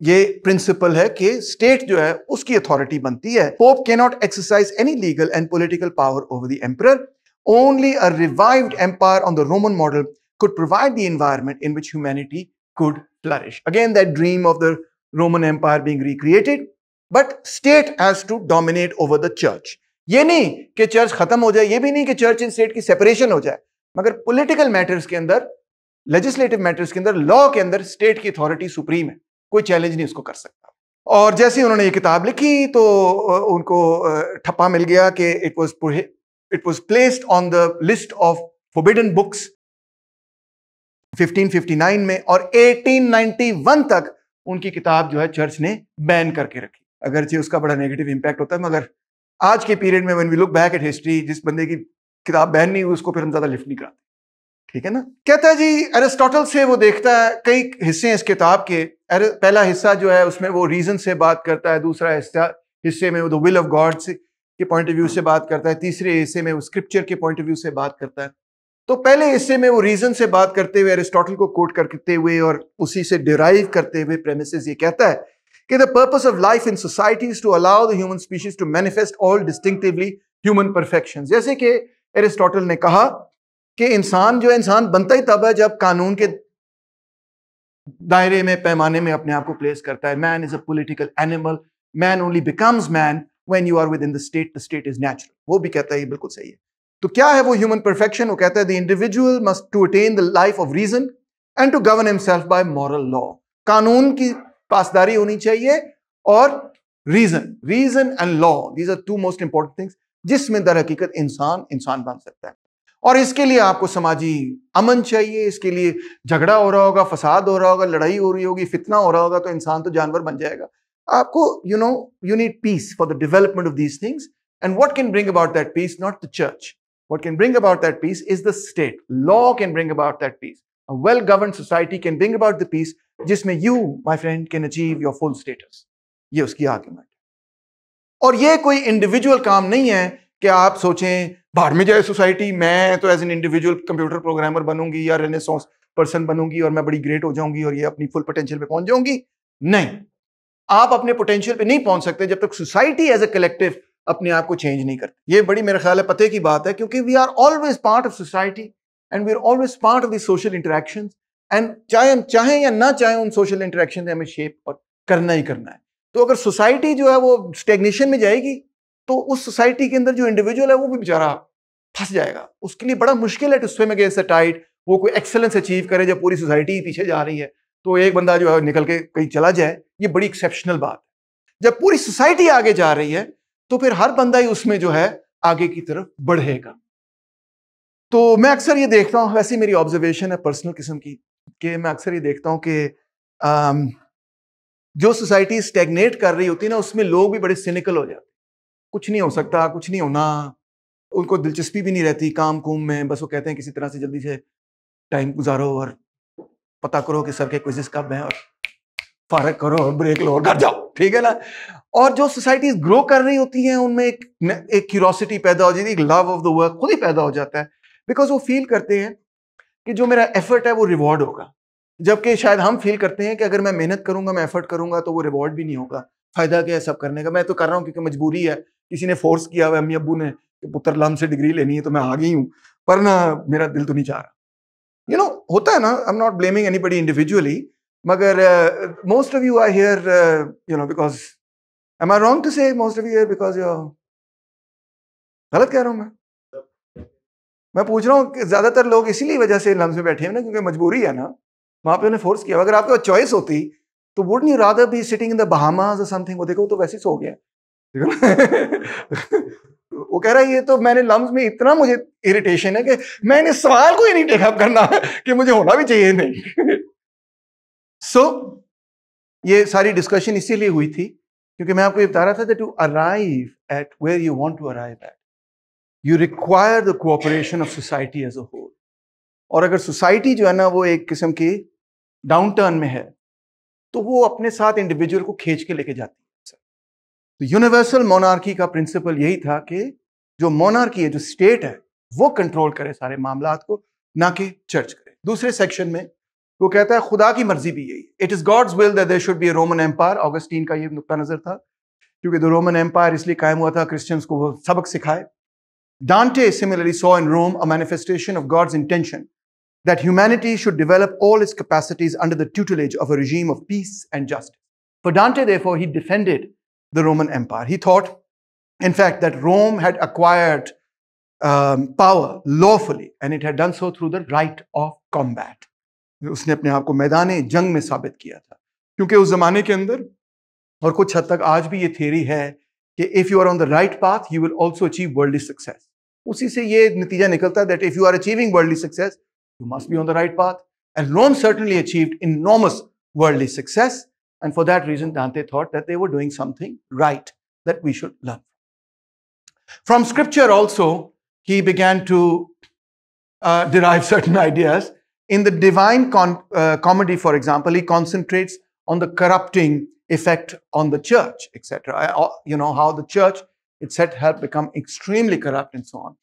ये प्रिंसिपल है कि स्टेट जो है उसकी अथॉरिटी बनती है पोप के not exercise any legal and political power over the emperor only a revived empire on the Roman model could provide the environment in which humanity could flourish. Again, that dream of the Roman Empire being recreated, but state has to dominate over the church. ये नहीं कि church खत्म हो जाए ये भी नहीं कि चर्च इन स्टेट की सेपरेशन हो जाए मगर पॉलिटिकल मैटर्स के अंदर लेजिस्लेटिव मैटर्स के अंदर लॉ के अंदर स्टेट की अथॉरिटी सुप्रीम है कोई चैलेंज नहीं उसको कर सकता और जैसे उन्होंने ये किताब लिखी तो उनको ठप्पा मिल गया कि it was it was placed on the list of forbidden books 1559 में और 1891 तक उनकी किताब जो है चर्च ने बैन करके रखी अगरचे उसका बड़ा नेगेटिव इंपैक्ट होता है मगर आज के पीरियड में when we look back at history जिस बंदे की किताब बैन नहीं हुई उसको फिर हम ज़्यादा लिफ्ट नहीं कराते ठीक है ना कहता है जी एरिस्टोटल से वो देखता है कई हिस्से हैं इस किताब के पहला हिस्सा जो है उसमें वो रीजन से बात करता है दूसरा हिस्सा हिस्से में वो द विल ऑफ गॉड के पॉइंट ऑफ व्यू से बात करता है तीसरे हिस्से में वो स्क्रिप्चर के पॉइंट ऑफ व्यू से बात करता है तो पहले हिस्से में वो रीजन से बात करते हुए एरिस्टोटल को कोट करते हुए और उसी से डिराइव करते हुए प्रेमिसेस ये कहता है कि the purpose of life in society is to allow the human species to manifest all distinctively human perfection जैसे कि एरिस्टोटल ने कहा कि इंसान जो इंसान बनता ही तब है जब कानून के दायरे में पैमाने में अपने आप को प्लेस करता है man is a political animal man only becomes man when you are within the state the state is natural वो भी कहता है ये बिल्कुल सही है तो क्या है वो ह्यूमन परफेक्शन वो कहता है the individual must to attain the life of reason and to govern himself by moral law कानून की पासदारी होनी चाहिए और reason reason and law these are two most important things जिसमें दर हकीकत इंसान इंसान बन सकता है और इसके लिए आपको समाजी अमन चाहिए इसके लिए झगड़ा हो रहा होगा फसाद हो रहा होगा लड़ाई हो रही होगी फितना हो रहा होगा तो इंसान तो जानवर बन जाएगा आपको you know you need peace for the development of these things and what can bring about that peace not the church What can bring about that peace is the state. Law can bring about that peace. A well governed society can bring about the peace जिसमें you, my friend, can achieve your full status. ये उसकी argument और ये कोई individual काम नहीं है कि आप सोचें बाहर में जाए सोसाइटी मैं तो as an individual computer programmer बनूंगी या रेनेसॉन्स पर्सन बनूंगी और मैं बड़ी ग्रेट हो जाऊंगी और ये अपनी फुल पोटेंशियल पे पहुंच जाऊंगी नहीं आप अपने पोटेंशियल पे नहीं पहुंच सकते जब तक सोसाइटी एज ए कलेक्टिव अपने आप को चेंज नहीं करते ये बड़ी मेरा ख्याल है पते की बात है क्योंकि we are always part of society and we are always part of the social interaction and चाहे हम चाहें या ना चाहें उन सोशल इंटरेक्शन हमें शेप और करना ही करना है तो अगर सोसाइटी जो है वो स्टेग्नेशन में जाएगी तो उस सोसाइटी के अंदर जो इंडिविजुअल है वो भी बेचारा फंस जाएगा उसके लिए बड़ा मुश्किल है to swim against the tide वो कोई एक्सेलेंस अचीव करे जब पूरी सोसाइटी पीछे जा रही है तो एक बंदा जो है निकल के कहीं चला जाए ये बड़ी एक्सेप्शनल बात है जब पूरी सोसाइटी आगे जा रही है तो फिर हर बंदा ही उसमें जो है आगे की तरफ बढ़ेगा तो मैं अक्सर ये देखता हूँ वैसे मेरी ऑब्जर्वेशन है पर्सनल किस्म की कि मैं अक्सर ये देखता हूँ कि आम, जो सोसाइटी स्टेगनेट कर रही होती है ना उसमें लोग भी बड़े सिनिकल हो जाते कुछ नहीं हो सकता कुछ नहीं होना उनको दिलचस्पी भी नहीं रहती काम कुम में बस वो कहते हैं किसी तरह से जल्दी से टाइम गुजारो और पता करो कि सर के क्विजिस कब हैं और फर्क करो ब्रेक लो और घर जाओ ठीक है ना और जो सोसाइटीज ग्रो कर रही होती हैं उनमें एक एक क्यूरोसिटी पैदा हो जाती है एक लव ऑफ द वर्क खुद ही पैदा हो जाता है बिकॉज वो फील करते हैं कि जो मेरा एफर्ट है वो रिवॉर्ड होगा जबकि शायद हम फील करते हैं कि अगर मैं मेहनत करूंगा मैं एफर्ट करूंगा तो वो रिवॉर्ड भी नहीं होगा फायदा क्या है सब करने का मैं तो कर रहा हूँ क्योंकि मजबूरी है किसी ने फोर्स किया हुआ अम्मी अबू ने कि पुत्र लाम से डिग्री लेनी है तो मैं आ गई हूँ पर ना मेरा दिल तो नहीं चाह रहा यू you नो know, होता है ना I am not blaming anybody individually मगर most of you I hear you know because am I wrong to say most of you hear because you गलत कह रहा हूँ मैं मैं पूछ रहा हूँ ज़्यादातर लोग इसीलिए वजह से लम्स में बैठे हैं ना क्योंकि मजबूरी है ना वहाँ पे उन्हें फोर्स किया अगर आपके पास चॉइस होती तो वुड नी rather be sitting in the Bahamas और समथिंग वो देखो तो वैसे ही सो गया वो कह रहा है ये तो मैंने लम्स में इतना मुझे इरिटेशन है कि मैंने सवाल को ही नहीं टेकअप करना कि मुझे होना भी चाहिए नहीं सो so, ये सारी डिस्कशन इसीलिए हुई थी क्योंकि मैं आपको ये बता रहा था that you arrive at where you want to arrive at you require the cooperation of society as a whole और अगर सोसाइटी जो है ना वो एक किस्म की डाउन टर्न में है तो वो अपने साथ इंडिविजुअल को खींच के लेके जाती है तो यूनिवर्सल मोनार्की का प्रिंसिपल यही था कि जो मोनार्की है जो स्टेट है वो कंट्रोल करे सारे मामला को ना कि चर्च करे दूसरे सेक्शन में वो कहता है खुदा की मर्जी भी यही it is God's will that there should be a Roman Empire Augustine का ये नुकता नजर था क्योंकि द रोमन एम्पायर इसलिए कायम हुआ था क्रिश्चियंस को वो सबक सिखाए Dante similarly saw in Rome a manifestation of God's intention that humanity should develop all its capacities under the tutelage of a regime of peace and justice for Dante therefore he defended the Roman Empire he thought in fact that Rome had acquired power lawfully and it had done so through the right of combat उसने अपने आप को मैदान जंग में साबित किया था क्योंकि उस जमाने के अंदर और कुछ हद तक आज भी ये थेरी है कि if you are on the right path you will also achieve world success उसी से ये नतीजा निकलता है if you are achieving world success you must be on the right path and Rome certainly achieve enormous world success and for that reason Dante thought they were something right that we should learn from scripture also he began to derive certain ideas In the Divine con uh, Comedy, for example, he concentrates on the corrupting effect on the church, etc. Uh, you know, how the church itself had become extremely corrupt and so on.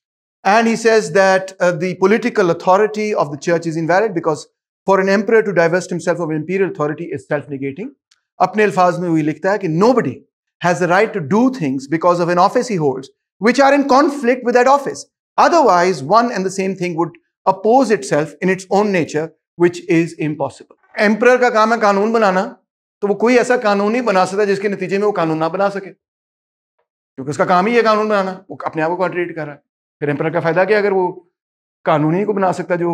And he says that uh, the political authority of the church is invalid because for an emperor to divest himself of imperial authority is self-negating. अपने अल्फाज में लिखता है कि nobody has the right to do things because of an office he holds, which are in conflict with that office. Otherwise, one and the same thing would oppose itself in its own nature which is impossible emperor का काम है कानून बनाना तो वो कोई ऐसा कानून नहीं बना सकता जिसके नतीजे में वो कानून ना बना सके क्योंकि उसका काम ही है कानून बनाना वो अपने आप को कॉन्ट्रीट कर रहा है फिर एम्प्रयर का फायदा क्या अगर वो कानून ही को बना सकता जो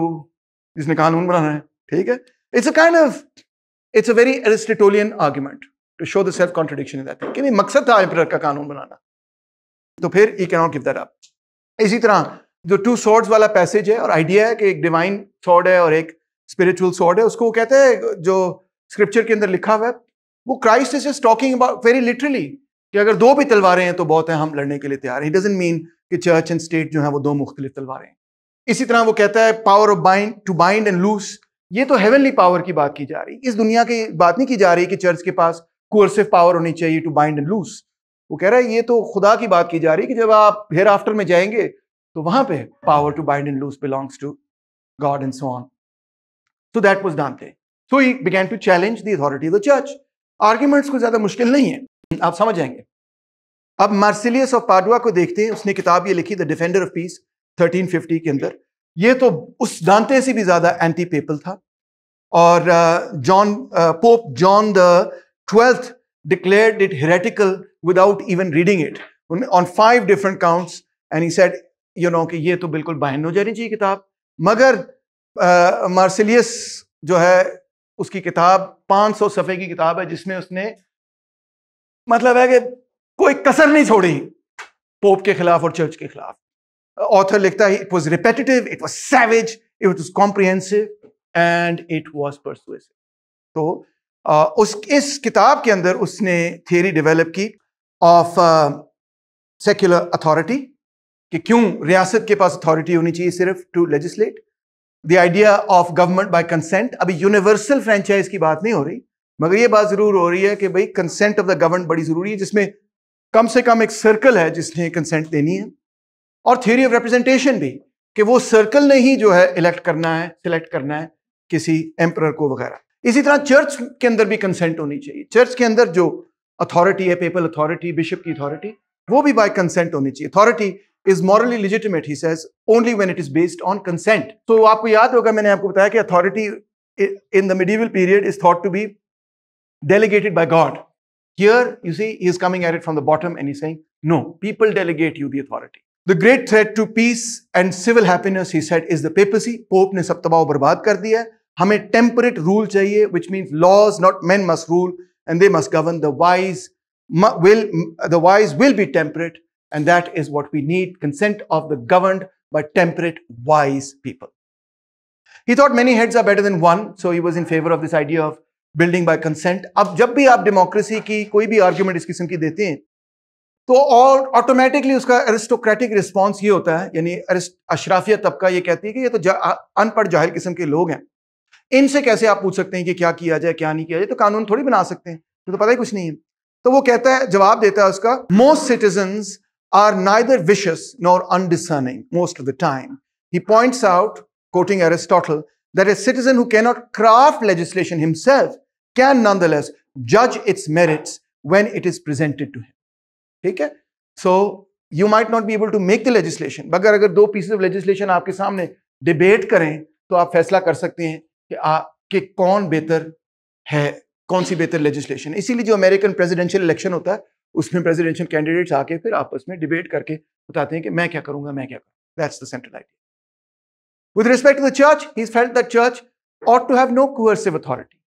जिसने कानून बनाना है ठीक है it's a kind of it's a very Aristotelian argument to show the self contradiction in that कि मकसद था एम्प्रयर का कानून बनाना तो फिर he cannot give that up इसी तरह जो टू सॉर्ड्स वाला पैसेज है और आइडिया है कि एक डिवाइन सॉर्ड है और एक स्पिरिचुअल सॉर्ड है उसको वो कहते हैं जो स्क्रिप्चर के अंदर लिखा हुआ है वो Christ is just talking about very literally कि अगर दो भी तलवारें हैं तो बहुत है हम लड़ने के लिए तैयार हैं डजेंट मीन कि चर्च एंड स्टेट जो है वो दो मुख्तलिफ तलवारें हैं इसी तरह वो कहता है power of bind to bind and loose ये तो हेवनली पावर की बात की जा रही है इस दुनिया की बात नहीं की जा रही कि चर्च के पास कोर्सिव पावर होनी चाहिए टू बाइंड एंड लूज वो कह रहा है ये तो खुदा की बात की जा रही है कि जब आप हेयर आफ्टर में जाएंगे तो वहां पे power to bind and loose belongs to God and so on so that was Dante so he began to challenge the authority of the church arguments को ज्यादा मुश्किल नहीं है आप समझ जाएंगे अब मार्सिलियस ऑफ पाडुआ को देखते हैं उसने किताब ये लिखी द डिफेंडर ऑफ पीस 1350 के अंदर ये तो उस डांते से भी ज्यादा एंटी पेपल था और John pope John the Twelfth declared it heretical without even reading it on five different counts and he said you know कि ये तो बिल्कुल बाहन हो जानी चाहिए किताब मगर मार्सिलियस जो है उसकी किताब 500 सफ़े की किताब है जिसमें उसने मतलब है कि कोई कसर नहीं छोड़ी पोप के खिलाफ और चर्च के खिलाफ ऑथर लिखता है it was repetitive it was savage it was comprehensive and it was persuasive तो आ, उस इस किताब के अंदर उसने थियरी डेवलप की ऑफ सेक्युलर अथॉरिटी कि क्यों रियासत के पास अथॉरिटी होनी चाहिए सिर्फ to legislate the idea of government by consent अभी यूनिवर्सल फ्रेंचाइज की बात नहीं हो रही मगर ये बात जरूर हो रही है कि भाई कंसेंट ऑफ द गवर्नमेंट बड़ी जरूरी है जिसमें कम से कम एक सर्कल है जिसने कंसेंट देनी है और थ्योरी ऑफ रिप्रेजेंटेशन भी कि वो सर्कल ने ही जो है इलेक्ट करना है सिलेक्ट करना है किसी एम्प्रर को वगैरह इसी तरह चर्च के अंदर भी कंसेंट होनी चाहिए चर्च के अंदर जो अथॉरिटी है पेपल अथॉरिटी बिशप की अथॉरिटी वो भी बाय कंसेंट होनी चाहिए authority is morally legitimate he says only when it is based on consent तो आपको याद होगा मैंने आपको बताया कि authority in the medieval period is thought to be delegated by God. Here, you see, he is coming at it from the bottom and he's saying, no, people delegate you the authority. The great threat to peace and civil happiness, he said, is the papacy. Pope ne sab tabaw barbaad kar diya. Hame temperate rule chahiye, which means laws, not men must rule and they must govern. The wise will, the wise will be temperate And that is what we need consent of the governed, but temperate, wise people. He thought many heads are better than one, so he was in favor of this idea of building by consent अब जब भी आप democracy की कोई भी argument इस किस्म की देते हैं तो और ऑटोमेटिकली उसका एरिस्टोक्रेटिक रिस्पॉन्स ये होता है यानी अशराफिया तबका ये कहती है कि ये तो जा, अनपढ़ जाहिल किस्म के लोग हैं इनसे कैसे आप पूछ सकते हैं कि क्या किया जाए क्या नहीं किया जाए तो कानून थोड़ी बना सकते हैं तो, तो पता ही कुछ नहीं है तो वो कहता है जवाब देता है उसका most citizens are neither vicious nor undiscerning most of the time. He points out, quoting Aristotle, that a citizen who cannot craft legislation himself can nonetheless judge its merits when it is presented to him. Okay? So, you might not be able to make the legislation. मगर if two pieces of legislation are सामने debate करें तो आप then you can decide कि, आ, is better. Which है कौन सी बेहतर लेजिस्लेशन the जो अमेरिकन प्रेसिडेंशियल इलेक्शन होता उसमें प्रेसिडेंशियल कैंडिडेट्स आके फिर आपस में डिबेट करके बताते हैं कि मैं क्या करूंगा मैं क्या करूंगा that's the central idea with respect to the church he's felt that church ought to have no coercive authority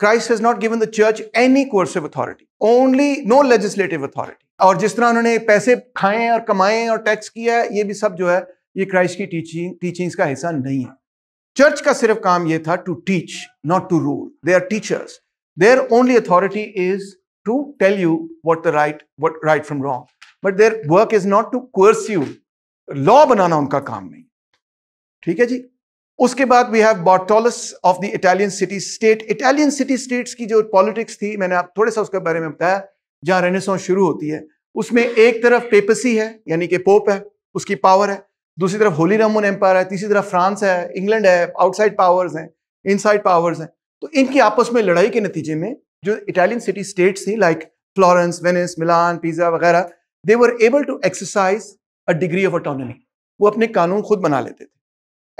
Christ has not given the church any coercive authority only no legislative authority और जिस तरह उन्होंने पैसे खाए और कमाए और tax किया है ये भी सब जो है ये क्राइस्ट की टीचिंग टीचिंग्स का हिस्सा नहीं है चर्च का सिर्फ काम ये था to teach not to rule they are teachers their only authority is to tell you what the right what right from wrong but their work is not to coerce you law बनाना उनका काम नहीं ठीक है जी उसके बाद we have Bartolus of the Italian city state Italian city states की जो पॉलिटिक्स थी मैंने आप थोड़ा सा उसके बारे में बताया जहां रेनेसों शुरू होती है उसमें एक तरफ पेपसी है यानी कि पोप है उसकी पावर है दूसरी तरफ होली रमन एम्पायर है तीसरी तरफ फ्रांस है इंग्लैंड है आउटसाइड पावर्स हैं इनसाइड पावर्स हैं तो इनकी आपस में लड़ाई के नतीजे में जो इटालियन सिटी स्टेट्स थी like Florence Venice Milan Pisa वगैरह they were able to exercise a degree of autonomy वो अपने कानून खुद बना लेते थे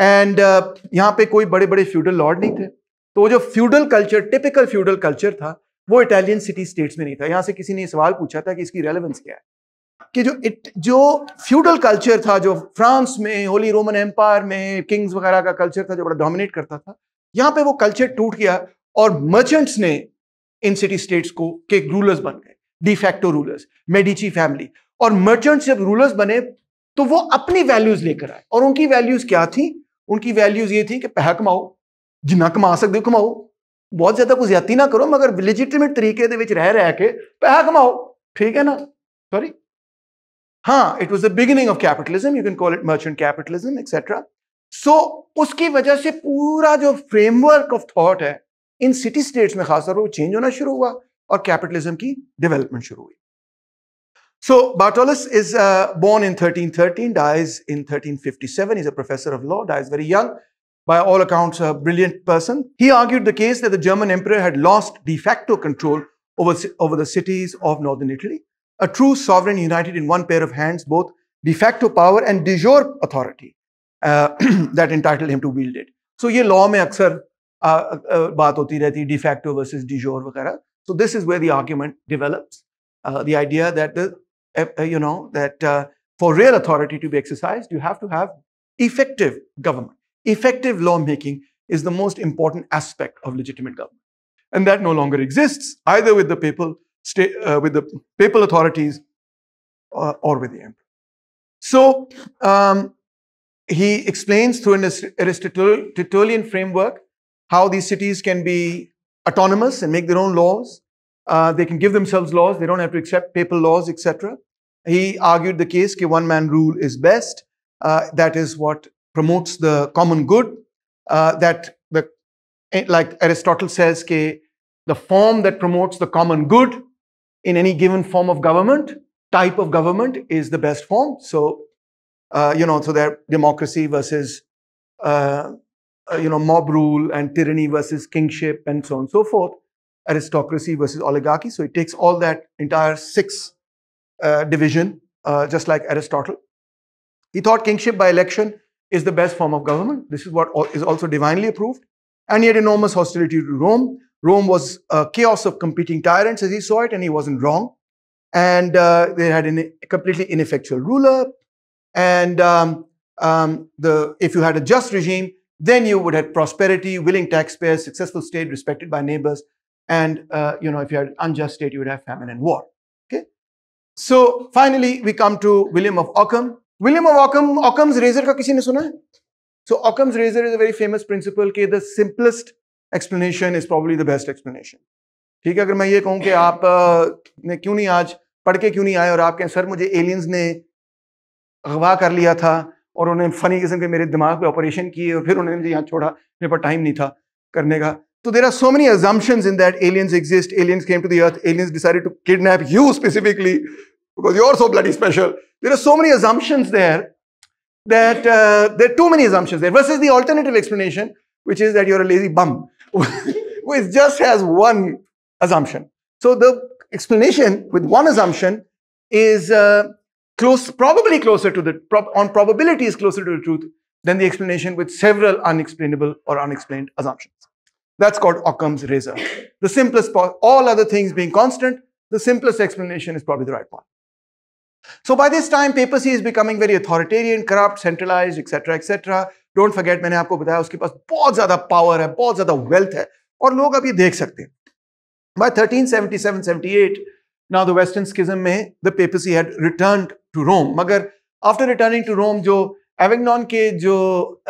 एंड uh, यहाँ पे कोई बड़े बड़े फ्यूडल लॉर्ड नहीं थे तो जो feudal culture typical feudal culture था वो इटालियन सिटी स्टेट्स में नहीं था यहाँ से किसी ने सवाल पूछा था कि इसकी रेलिवेंस क्या है कि जो इट जो फ्यूडल कल्चर था जो फ्रांस में होली रोमन एम्पायर में किंग्स वगैरह का कल्चर था जो बड़ा डोमिनेट करता था यहाँ पे वो कल्चर टूट गया और मर्चेंट्स ने इन सिटी स्टेट्स को के रूलर्स बन गए डिफेक्टो रूलर्स मेडिची फैमिली और मर्चेंट्स जब रूलर्स बने तो वो अपनी वैल्यूज लेकर आए और उनकी वैल्यूज क्या थी उनकी वैल्यूज ये थी कि पैसा कमाओ जिन्ना कमा सकते हो कमाओ बहुत ज्यादा कुछ ज्यादा ना करो मगर लेजिटिमेट तरीके दे रह रह के पैसा कमाओ ठीक है ना सॉरी हाँ it was the beginning of capitalism you can call it merchant capitalism etcetera so उसकी वजह से पूरा जो फ्रेमवर्क ऑफ थॉट है In city-states, में खासतौर पर वो change होना शुरू हुआ और capitalism की development शुरू हुई So Bartolus is uh, born in 1313, dies in 1357. He's a professor of law, dies very young. By all accounts, a brilliant person. He argued the case that the German emperor had lost de facto control over, over the cities of northern Italy. A true sovereign united in one pair of hands, both de facto power and de jure authority uh, that entitled him to wield it. So ye law mein aksar बात होती रहती de facto versus de jure वगैरह so this is where the argument develops the idea that you know that uh, for real authority to be exercised you have to have effective government effective lawmaking is the most important aspect of legitimate government and that no longer exists either with the papal state uh, with the papal authorities or, uh, or with the emperor so um, he explains through an aristotelian framework how these cities can be autonomous and make their own laws. Uh, they can give themselves laws. They don't have to accept papal laws, etc. He argued the case that one-man rule is best. Uh, that is what promotes the common good. Uh, that the, eh, like Aristotle says, that the form that promotes the common good in any given form of government, type of government, is the best form. So, uh, you know, so there democracy versus uh, uh, you know, mob rule and tyranny versus kingship and so on and so forth, aristocracy versus oligarchy. So it takes all that entire six uh, division, uh, just like Aristotle. He thought kingship by election is the best form of government. This is what is also divinely approved. And he had enormous hostility to Rome. Rome was a chaos of competing tyrants as he saw it, and he wasn't wrong. And uh, they had a completely ineffectual ruler. And um, um, the, if you had a just regime, then you would have prosperity, willing taxpayers, successful state, respected by neighbors, and uh, you know if you had unjust state, you would have famine and war. Okay. So finally, we come to William of Ockham. William of Ockham, Ockham's razor का किसी ने सुना है? So Ockham's razor is a very famous principle कि the simplest explanation is probably the best explanation. ठीक है अगर मैं ये कहूँ कि आप ने क्यों नहीं आज पढ़ के क्यों नहीं आए और आप कहें सर मुझे एलियंस ने अगवा कर लिया था और उन्होंने फनी किस्म के मेरे दिमाग पे ऑपरेशन किए और फिर उन्होंने मुझे यहाँ छोड़ा मेरे पास टाइम नहीं था करने का तो there are so many assumptions in that aliens exist aliens came to the earth aliens decided to kidnap you specifically because you are so bloody special there are so many assumptions there that there too many assumptions there versus the alternative explanation which is that your lazy bum which just has one assumption so the explanation with one assumption is close, probably closer to the, prob on probability is closer to the truth than the explanation with several unexplainable or unexplained assumptions. That's called Occam's razor. The simplest, all other things being constant, the simplest explanation is probably the right one. So by this time, papacy is becoming very authoritarian, corrupt, centralized, etc., etc. Don't forget, मैंने आपको बताया उसके पास बहुत ज़्यादा power है, बहुत ज़्यादा wealth है, और लोग अब ये देख सकते हैं. By 1377-78, Now the Western Schism में the papacy had returned to Rome. मगर after returning to Rome जो एवेग्नॉन के जो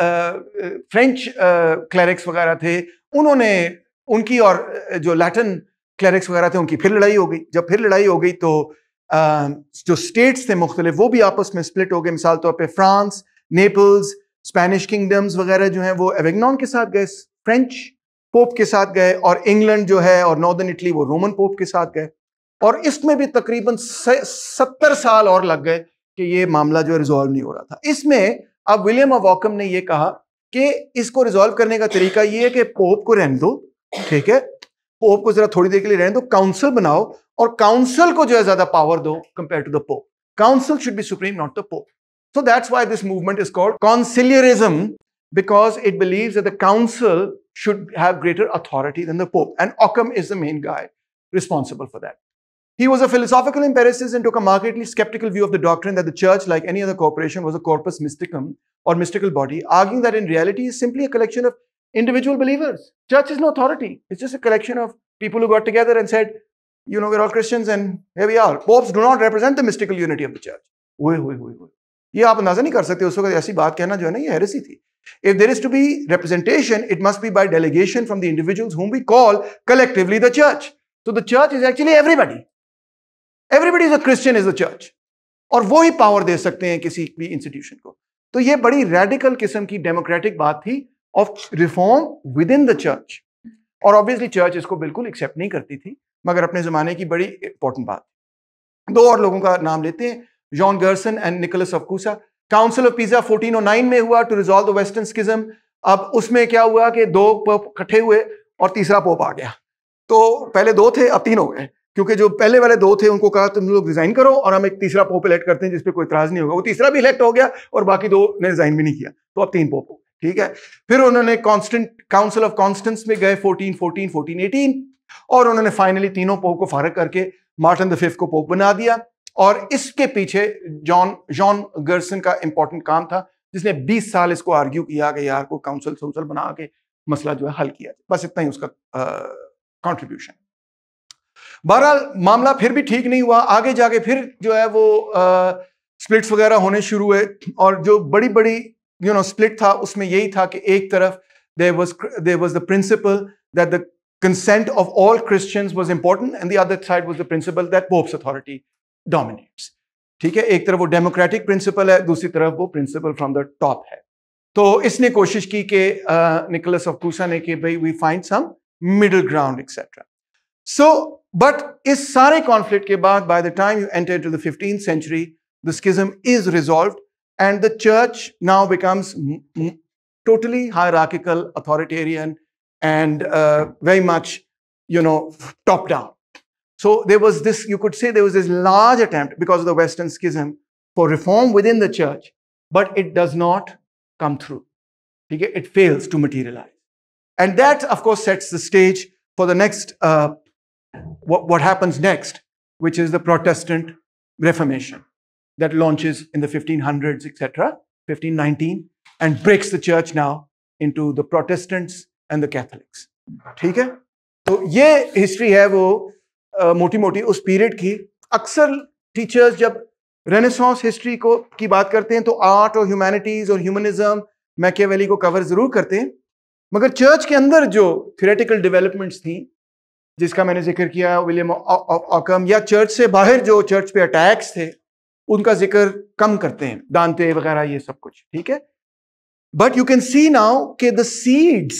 फ्रेंच क्लैरिक्स वगैरह थे उन्होंने उनकी और जो लैटिन क्लैरिक्स वगैरह थे उनकी फिर लड़ाई हो गई जब फिर लड़ाई हो गई तो आ, जो स्टेट्स थे मुख्तलिफ वो भी आपस में स्प्लिट हो गए मिसाल तौर पर फ्रांस नेपल्स स्पेनिश किंगडम्स वगैरह जो हैं वो एवेगनॉन के साथ गए फ्रेंच पोप के साथ गए और इंग्लैंड जो है और नॉर्दर्न इटली वो रोमन पोप के साथ गए और इसमें भी तकरीबन सत्तर साल और लग गए कि ये मामला जो है रिजॉल्व नहीं हो रहा था इसमें अब विलियम वॉकम ने यह कहा कि इसको रिजॉल्व करने का तरीका ये है कि पोप को रहने दो ठीक है पोप को जरा थोड़ी देर के लिए रहने दो काउंसिल बनाओ और काउंसिल को जो है ज्यादा पावर दो compare to the pope council should be supreme not the pope so that's why this movement is called conciliarism because it believe the council should have greater authority than the pope and Ockham is the main guy guy responsible for that He was a philosophical empiricist and took a markedly skeptical view of the doctrine that the church, like any other corporation, was a corpus mysticum or mystical body, arguing that in reality is simply a collection of individual believers. Church is no authority. It's just a collection of people who got together and said, you know, we're all Christians and here we are. Popes do not represent the mystical unity of the church. If there is to be representation, it must be by delegation from the individuals whom we call collectively the church. So the church is actually everybody. Everybody is a Christian is a church और वो ही power दे सकते हैं किसी भी institution को तो ये बड़ी रेडिकल किस्म की डेमोक्रेटिक बात थी of reform within the church और ऑब्वियसली चर्च इसको बिल्कुल एक्सेप्ट नहीं करती थी मगर अपने ज़माने की बड़ी इंपॉर्टेंट बात दो और लोगों का नाम लेते हैं John Gerson and Nicholas of Cusa council of Pisa 1409 में हुआ to resolve the western schism अब उसमें क्या हुआ कि दो पोप इकट्ठे हुए और तीसरा पोप आ गया तो पहले दो थे अब तीन हो गए क्योंकि जो पहले वाले दो थे उनको कहा तुम लोग रिजाइन करो और हम एक तीसरा पोप इलेक्ट करते हैं जिसपे कोई इतराज नहीं होगा वो तीसरा भी इलेक्ट हो गया और बाकी दो ने रिजाइन भी नहीं किया तो अब तीन पोप हो ठीक है फिर उन्होंने कांस्टेंट काउंसिल ऑफ कॉन्स्टेंस में गए 14 14 18 और उन्होंने फाइनली तीनों पोप को फारक करके मार्टिन द फिफ्थ को पोप बना दिया और इसके पीछे जॉन जॉन गर्सन का इंपॉर्टेंट काम था जिसने 20 साल इसको आर्ग्यू किया कि यार को काउंसिल बना के मसला जो है हल किया बस इतना ही उसका कंट्रीब्यूशन बहरहाल मामला फिर भी ठीक नहीं हुआ आगे जाके फिर जो है वो स्प्लिट्स वगैरह होने शुरू हुए और जो बड़ी बड़ी यू नो स्प्लिट था उसमें यही था कि एक तरफ there was there was the principle that the consent of all Christians was important and the other side was the principle that pope's authority dominates ठीक है एक तरफ वो डेमोक्रेटिक प्रिंसिपल है दूसरी तरफ वो प्रिंसिपल फ्रॉम द टॉप है तो इसने कोशिश की कि निकोलस ऑफ कूसा ने कि भाई we find some middle ground etcetera So, but is sare conflict ke baad, by the time you enter into the 15th century, the schism is resolved and the church now becomes totally hierarchical, authoritarian, and uh, very much, you know, top down. So there was this, you could say there was this large attempt because of the Western schism for reform within the church, but it does not come through. It fails to materialize. And that, of course, sets the stage for the next uh, what, happens next, which is the Protestant Reformation that launches in the 1500s, etc., 1519, and breaks the church now into the Protestants and the Catholics. Okay? So, this history is moti moti us period ki. Aksar teachers jab Renaissance history ko ki baat karte hain, to art or humanities or humanism, Machiavelli ko cover zarur karte hain. Magar church ke andar jo theoretical developments thi, जिसका मैंने जिक्र किया William ऑकम या church से बाहर जो church पे attacks थे उनका जिक्र कम करते हैं दानते वगैरह ये सब कुछ ठीक है but you can see now के the seeds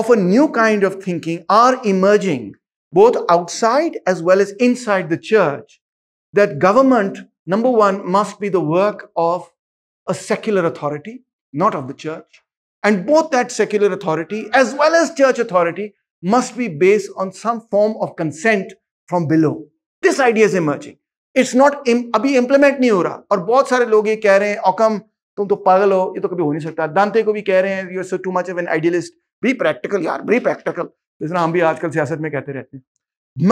of a new kind of thinking are emerging both outside as well as inside the church that government number one must be the work of a secular authority not of the church and both that secular authority as well as church authority must be based on some form of consent from below. This idea is emerging. It's not im, अभी implement नहीं हो रहा और बहुत सारे लोग ये कह रहे हैं औकम तुम तो पागल हो ये तो कभी हो नहीं सकता दांते को भी कह रहे हैं you so too much of an idealist be practical यार बी प्रैक्टिकल जिस हम भी आजकल सियासत में कहते रहते हैं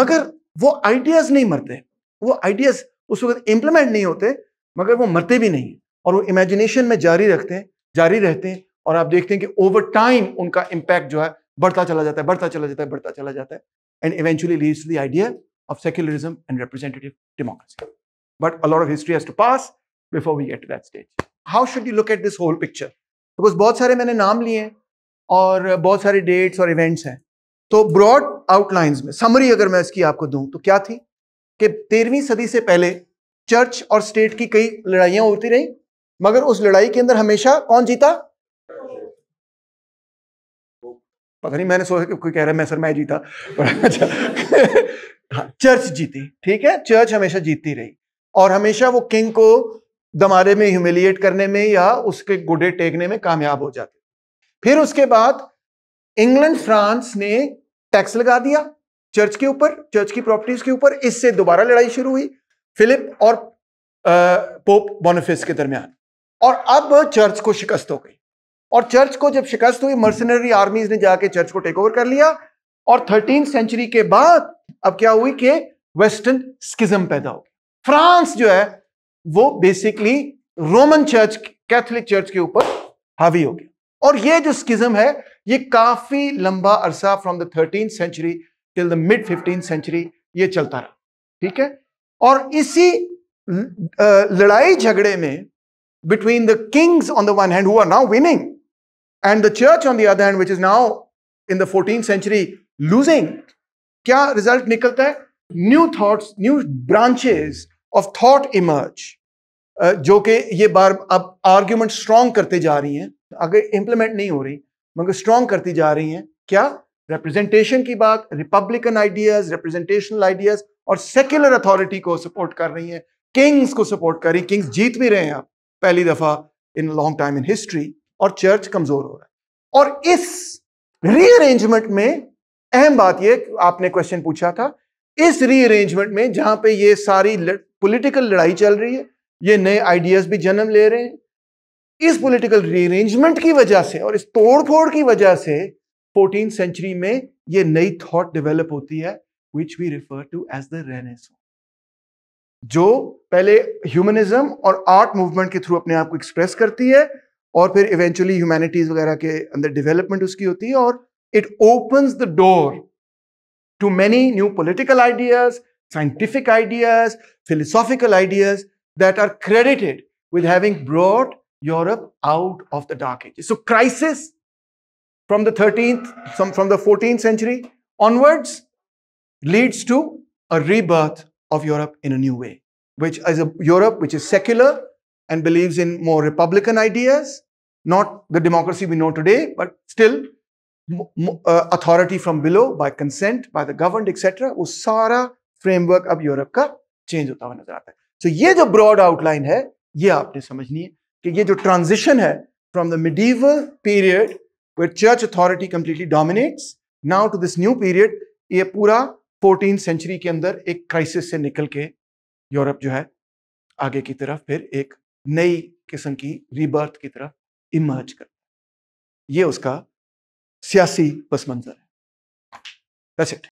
मगर वो आइडियाज नहीं मरते वो आइडियाज उस वक्त इम्प्लीमेंट नहीं होते मगर वो मरते भी नहीं और वो इमेजिनेशन में जारी रखते हैं जारी रहते हैं और आप देखते हैं कि ओवर टाइम उनका इम्पैक्ट जो है बढ़ता चला जाता है बढ़ता चला जाता है बढ़ता चला जाता है and eventually leads to the idea of secularism and representative democracy but a lot of history has to pass before we get to that stage. How should you look at this whole picture? Because बहुत सारे मैंने नाम लिए हैं और बहुत सारे dates और इवेंट्स हैं तो ब्रॉड आउटलाइंस में समरी अगर मैं इसकी आपको दूं तो क्या थी कि तेरहवीं सदी से पहले चर्च और स्टेट की कई लड़ाइयां होती रही मगर उस लड़ाई के अंदर हमेशा कौन जीता पता नहीं मैंने सोचा कोई कह रहा है मैं सर मैं जीता अच्छा हाँ चर्च जीती ठीक है चर्च हमेशा जीतती रही और हमेशा वो किंग को दमारे में ह्यूमिलिएट करने में या उसके गुडे टेकने में कामयाब हो जाते फिर उसके बाद इंग्लैंड फ्रांस ने टैक्स लगा दिया चर्च के ऊपर चर्च की प्रॉपर्टीज के ऊपर इससे दोबारा लड़ाई शुरू हुई फिलिप और आ, पोप बोनिफिस के दरमियान और अब चर्च को शिकस्त हो गई और चर्च को जब शिकस्त हुई मर्सनरी आर्मीज ने जाके चर्च को टेक ओवर कर लिया और थर्टीन सेंचुरी के बाद अब क्या हुई कि वेस्टर्न स्किज्म पैदा हो फ्रांस जो है वो basically Roman church Catholic church के ऊपर हावी हो गया और ये जो स्किज्म है ये काफी लंबा अरसा from the thirteen century till the mid fifteen century ये चलता रहा ठीक है और इसी लड़ाई झगड़े में between the kings on the one hand हुआ now winning and the church on the other hand which is now in the fourteen century losing क्या रिजल्ट निकलता है? New thoughts, new branches of thought emerge जो कि ये बार अब argument strong करते जा रही हैं अगर इंप्लीमेंट नहीं हो रही मगर स्ट्रांग करती जा रही हैं क्या रिप्रेजेंटेशन की बात रिपब्लिकन आइडियाज रिप्रेजेंटेशनल आइडियाज और सेक्युलर अथॉरिटी को सपोर्ट कर रही हैं किंग्स को सपोर्ट कर रही किंग्स जीत भी रहे हैं आप पहली दफा in long time in history और चर्च कमजोर हो रहा है और इस रीअरेंजमेंट में अहम बात यह आपने क्वेश्चन पूछा था इस रीअरेंजमेंट में जहां पे ये सारी लड़, पॉलिटिकल लड़ाई चल रही है ये नए आइडियाज भी जन्म ले रहे हैं इस पॉलिटिकल रीअरेंजमेंट की वजह से और इस तोड़फोड़ की वजह से फोर्टीन सेंचुरी में ये नई थॉट डेवलप होती है which we refer to as the Renaissance जो पहले ह्यूमनिज्म और आर्ट मूवमेंट के थ्रू अपने आप को एक्सप्रेस करती है और फिर eventually, humanities वगैरह के development, डेवलपमेंट उसकी or it opens the door to many new political ideas, scientific ideas, philosophical ideas that are credited with having brought Europe out of the Dark Ages. So, crisis from the 13th, some from the 14th century onwards leads to a rebirth of Europe in a new way, which is a Europe which is secular and believes in more republican ideas, not the democracy we know today, but still uh, authority from below by consent, by the governed, etc. वो सारा framework अब Europe का change होता हुआ नजर आता है सो so, ये जो ब्रॉड आउटलाइन है ये आपने समझनी है कि ये जो ट्रांजिशन है from the medieval period where church authority completely dominates now to this new period ये पूरा फोर्टीन सेंचुरी के अंदर एक क्राइसिस से निकल के यूरोप जो है आगे की तरफ फिर एक नई किस्म की रीबर्थ की तरफ इमर्ज करता है ये उसका सियासी पस मंजर है That's it.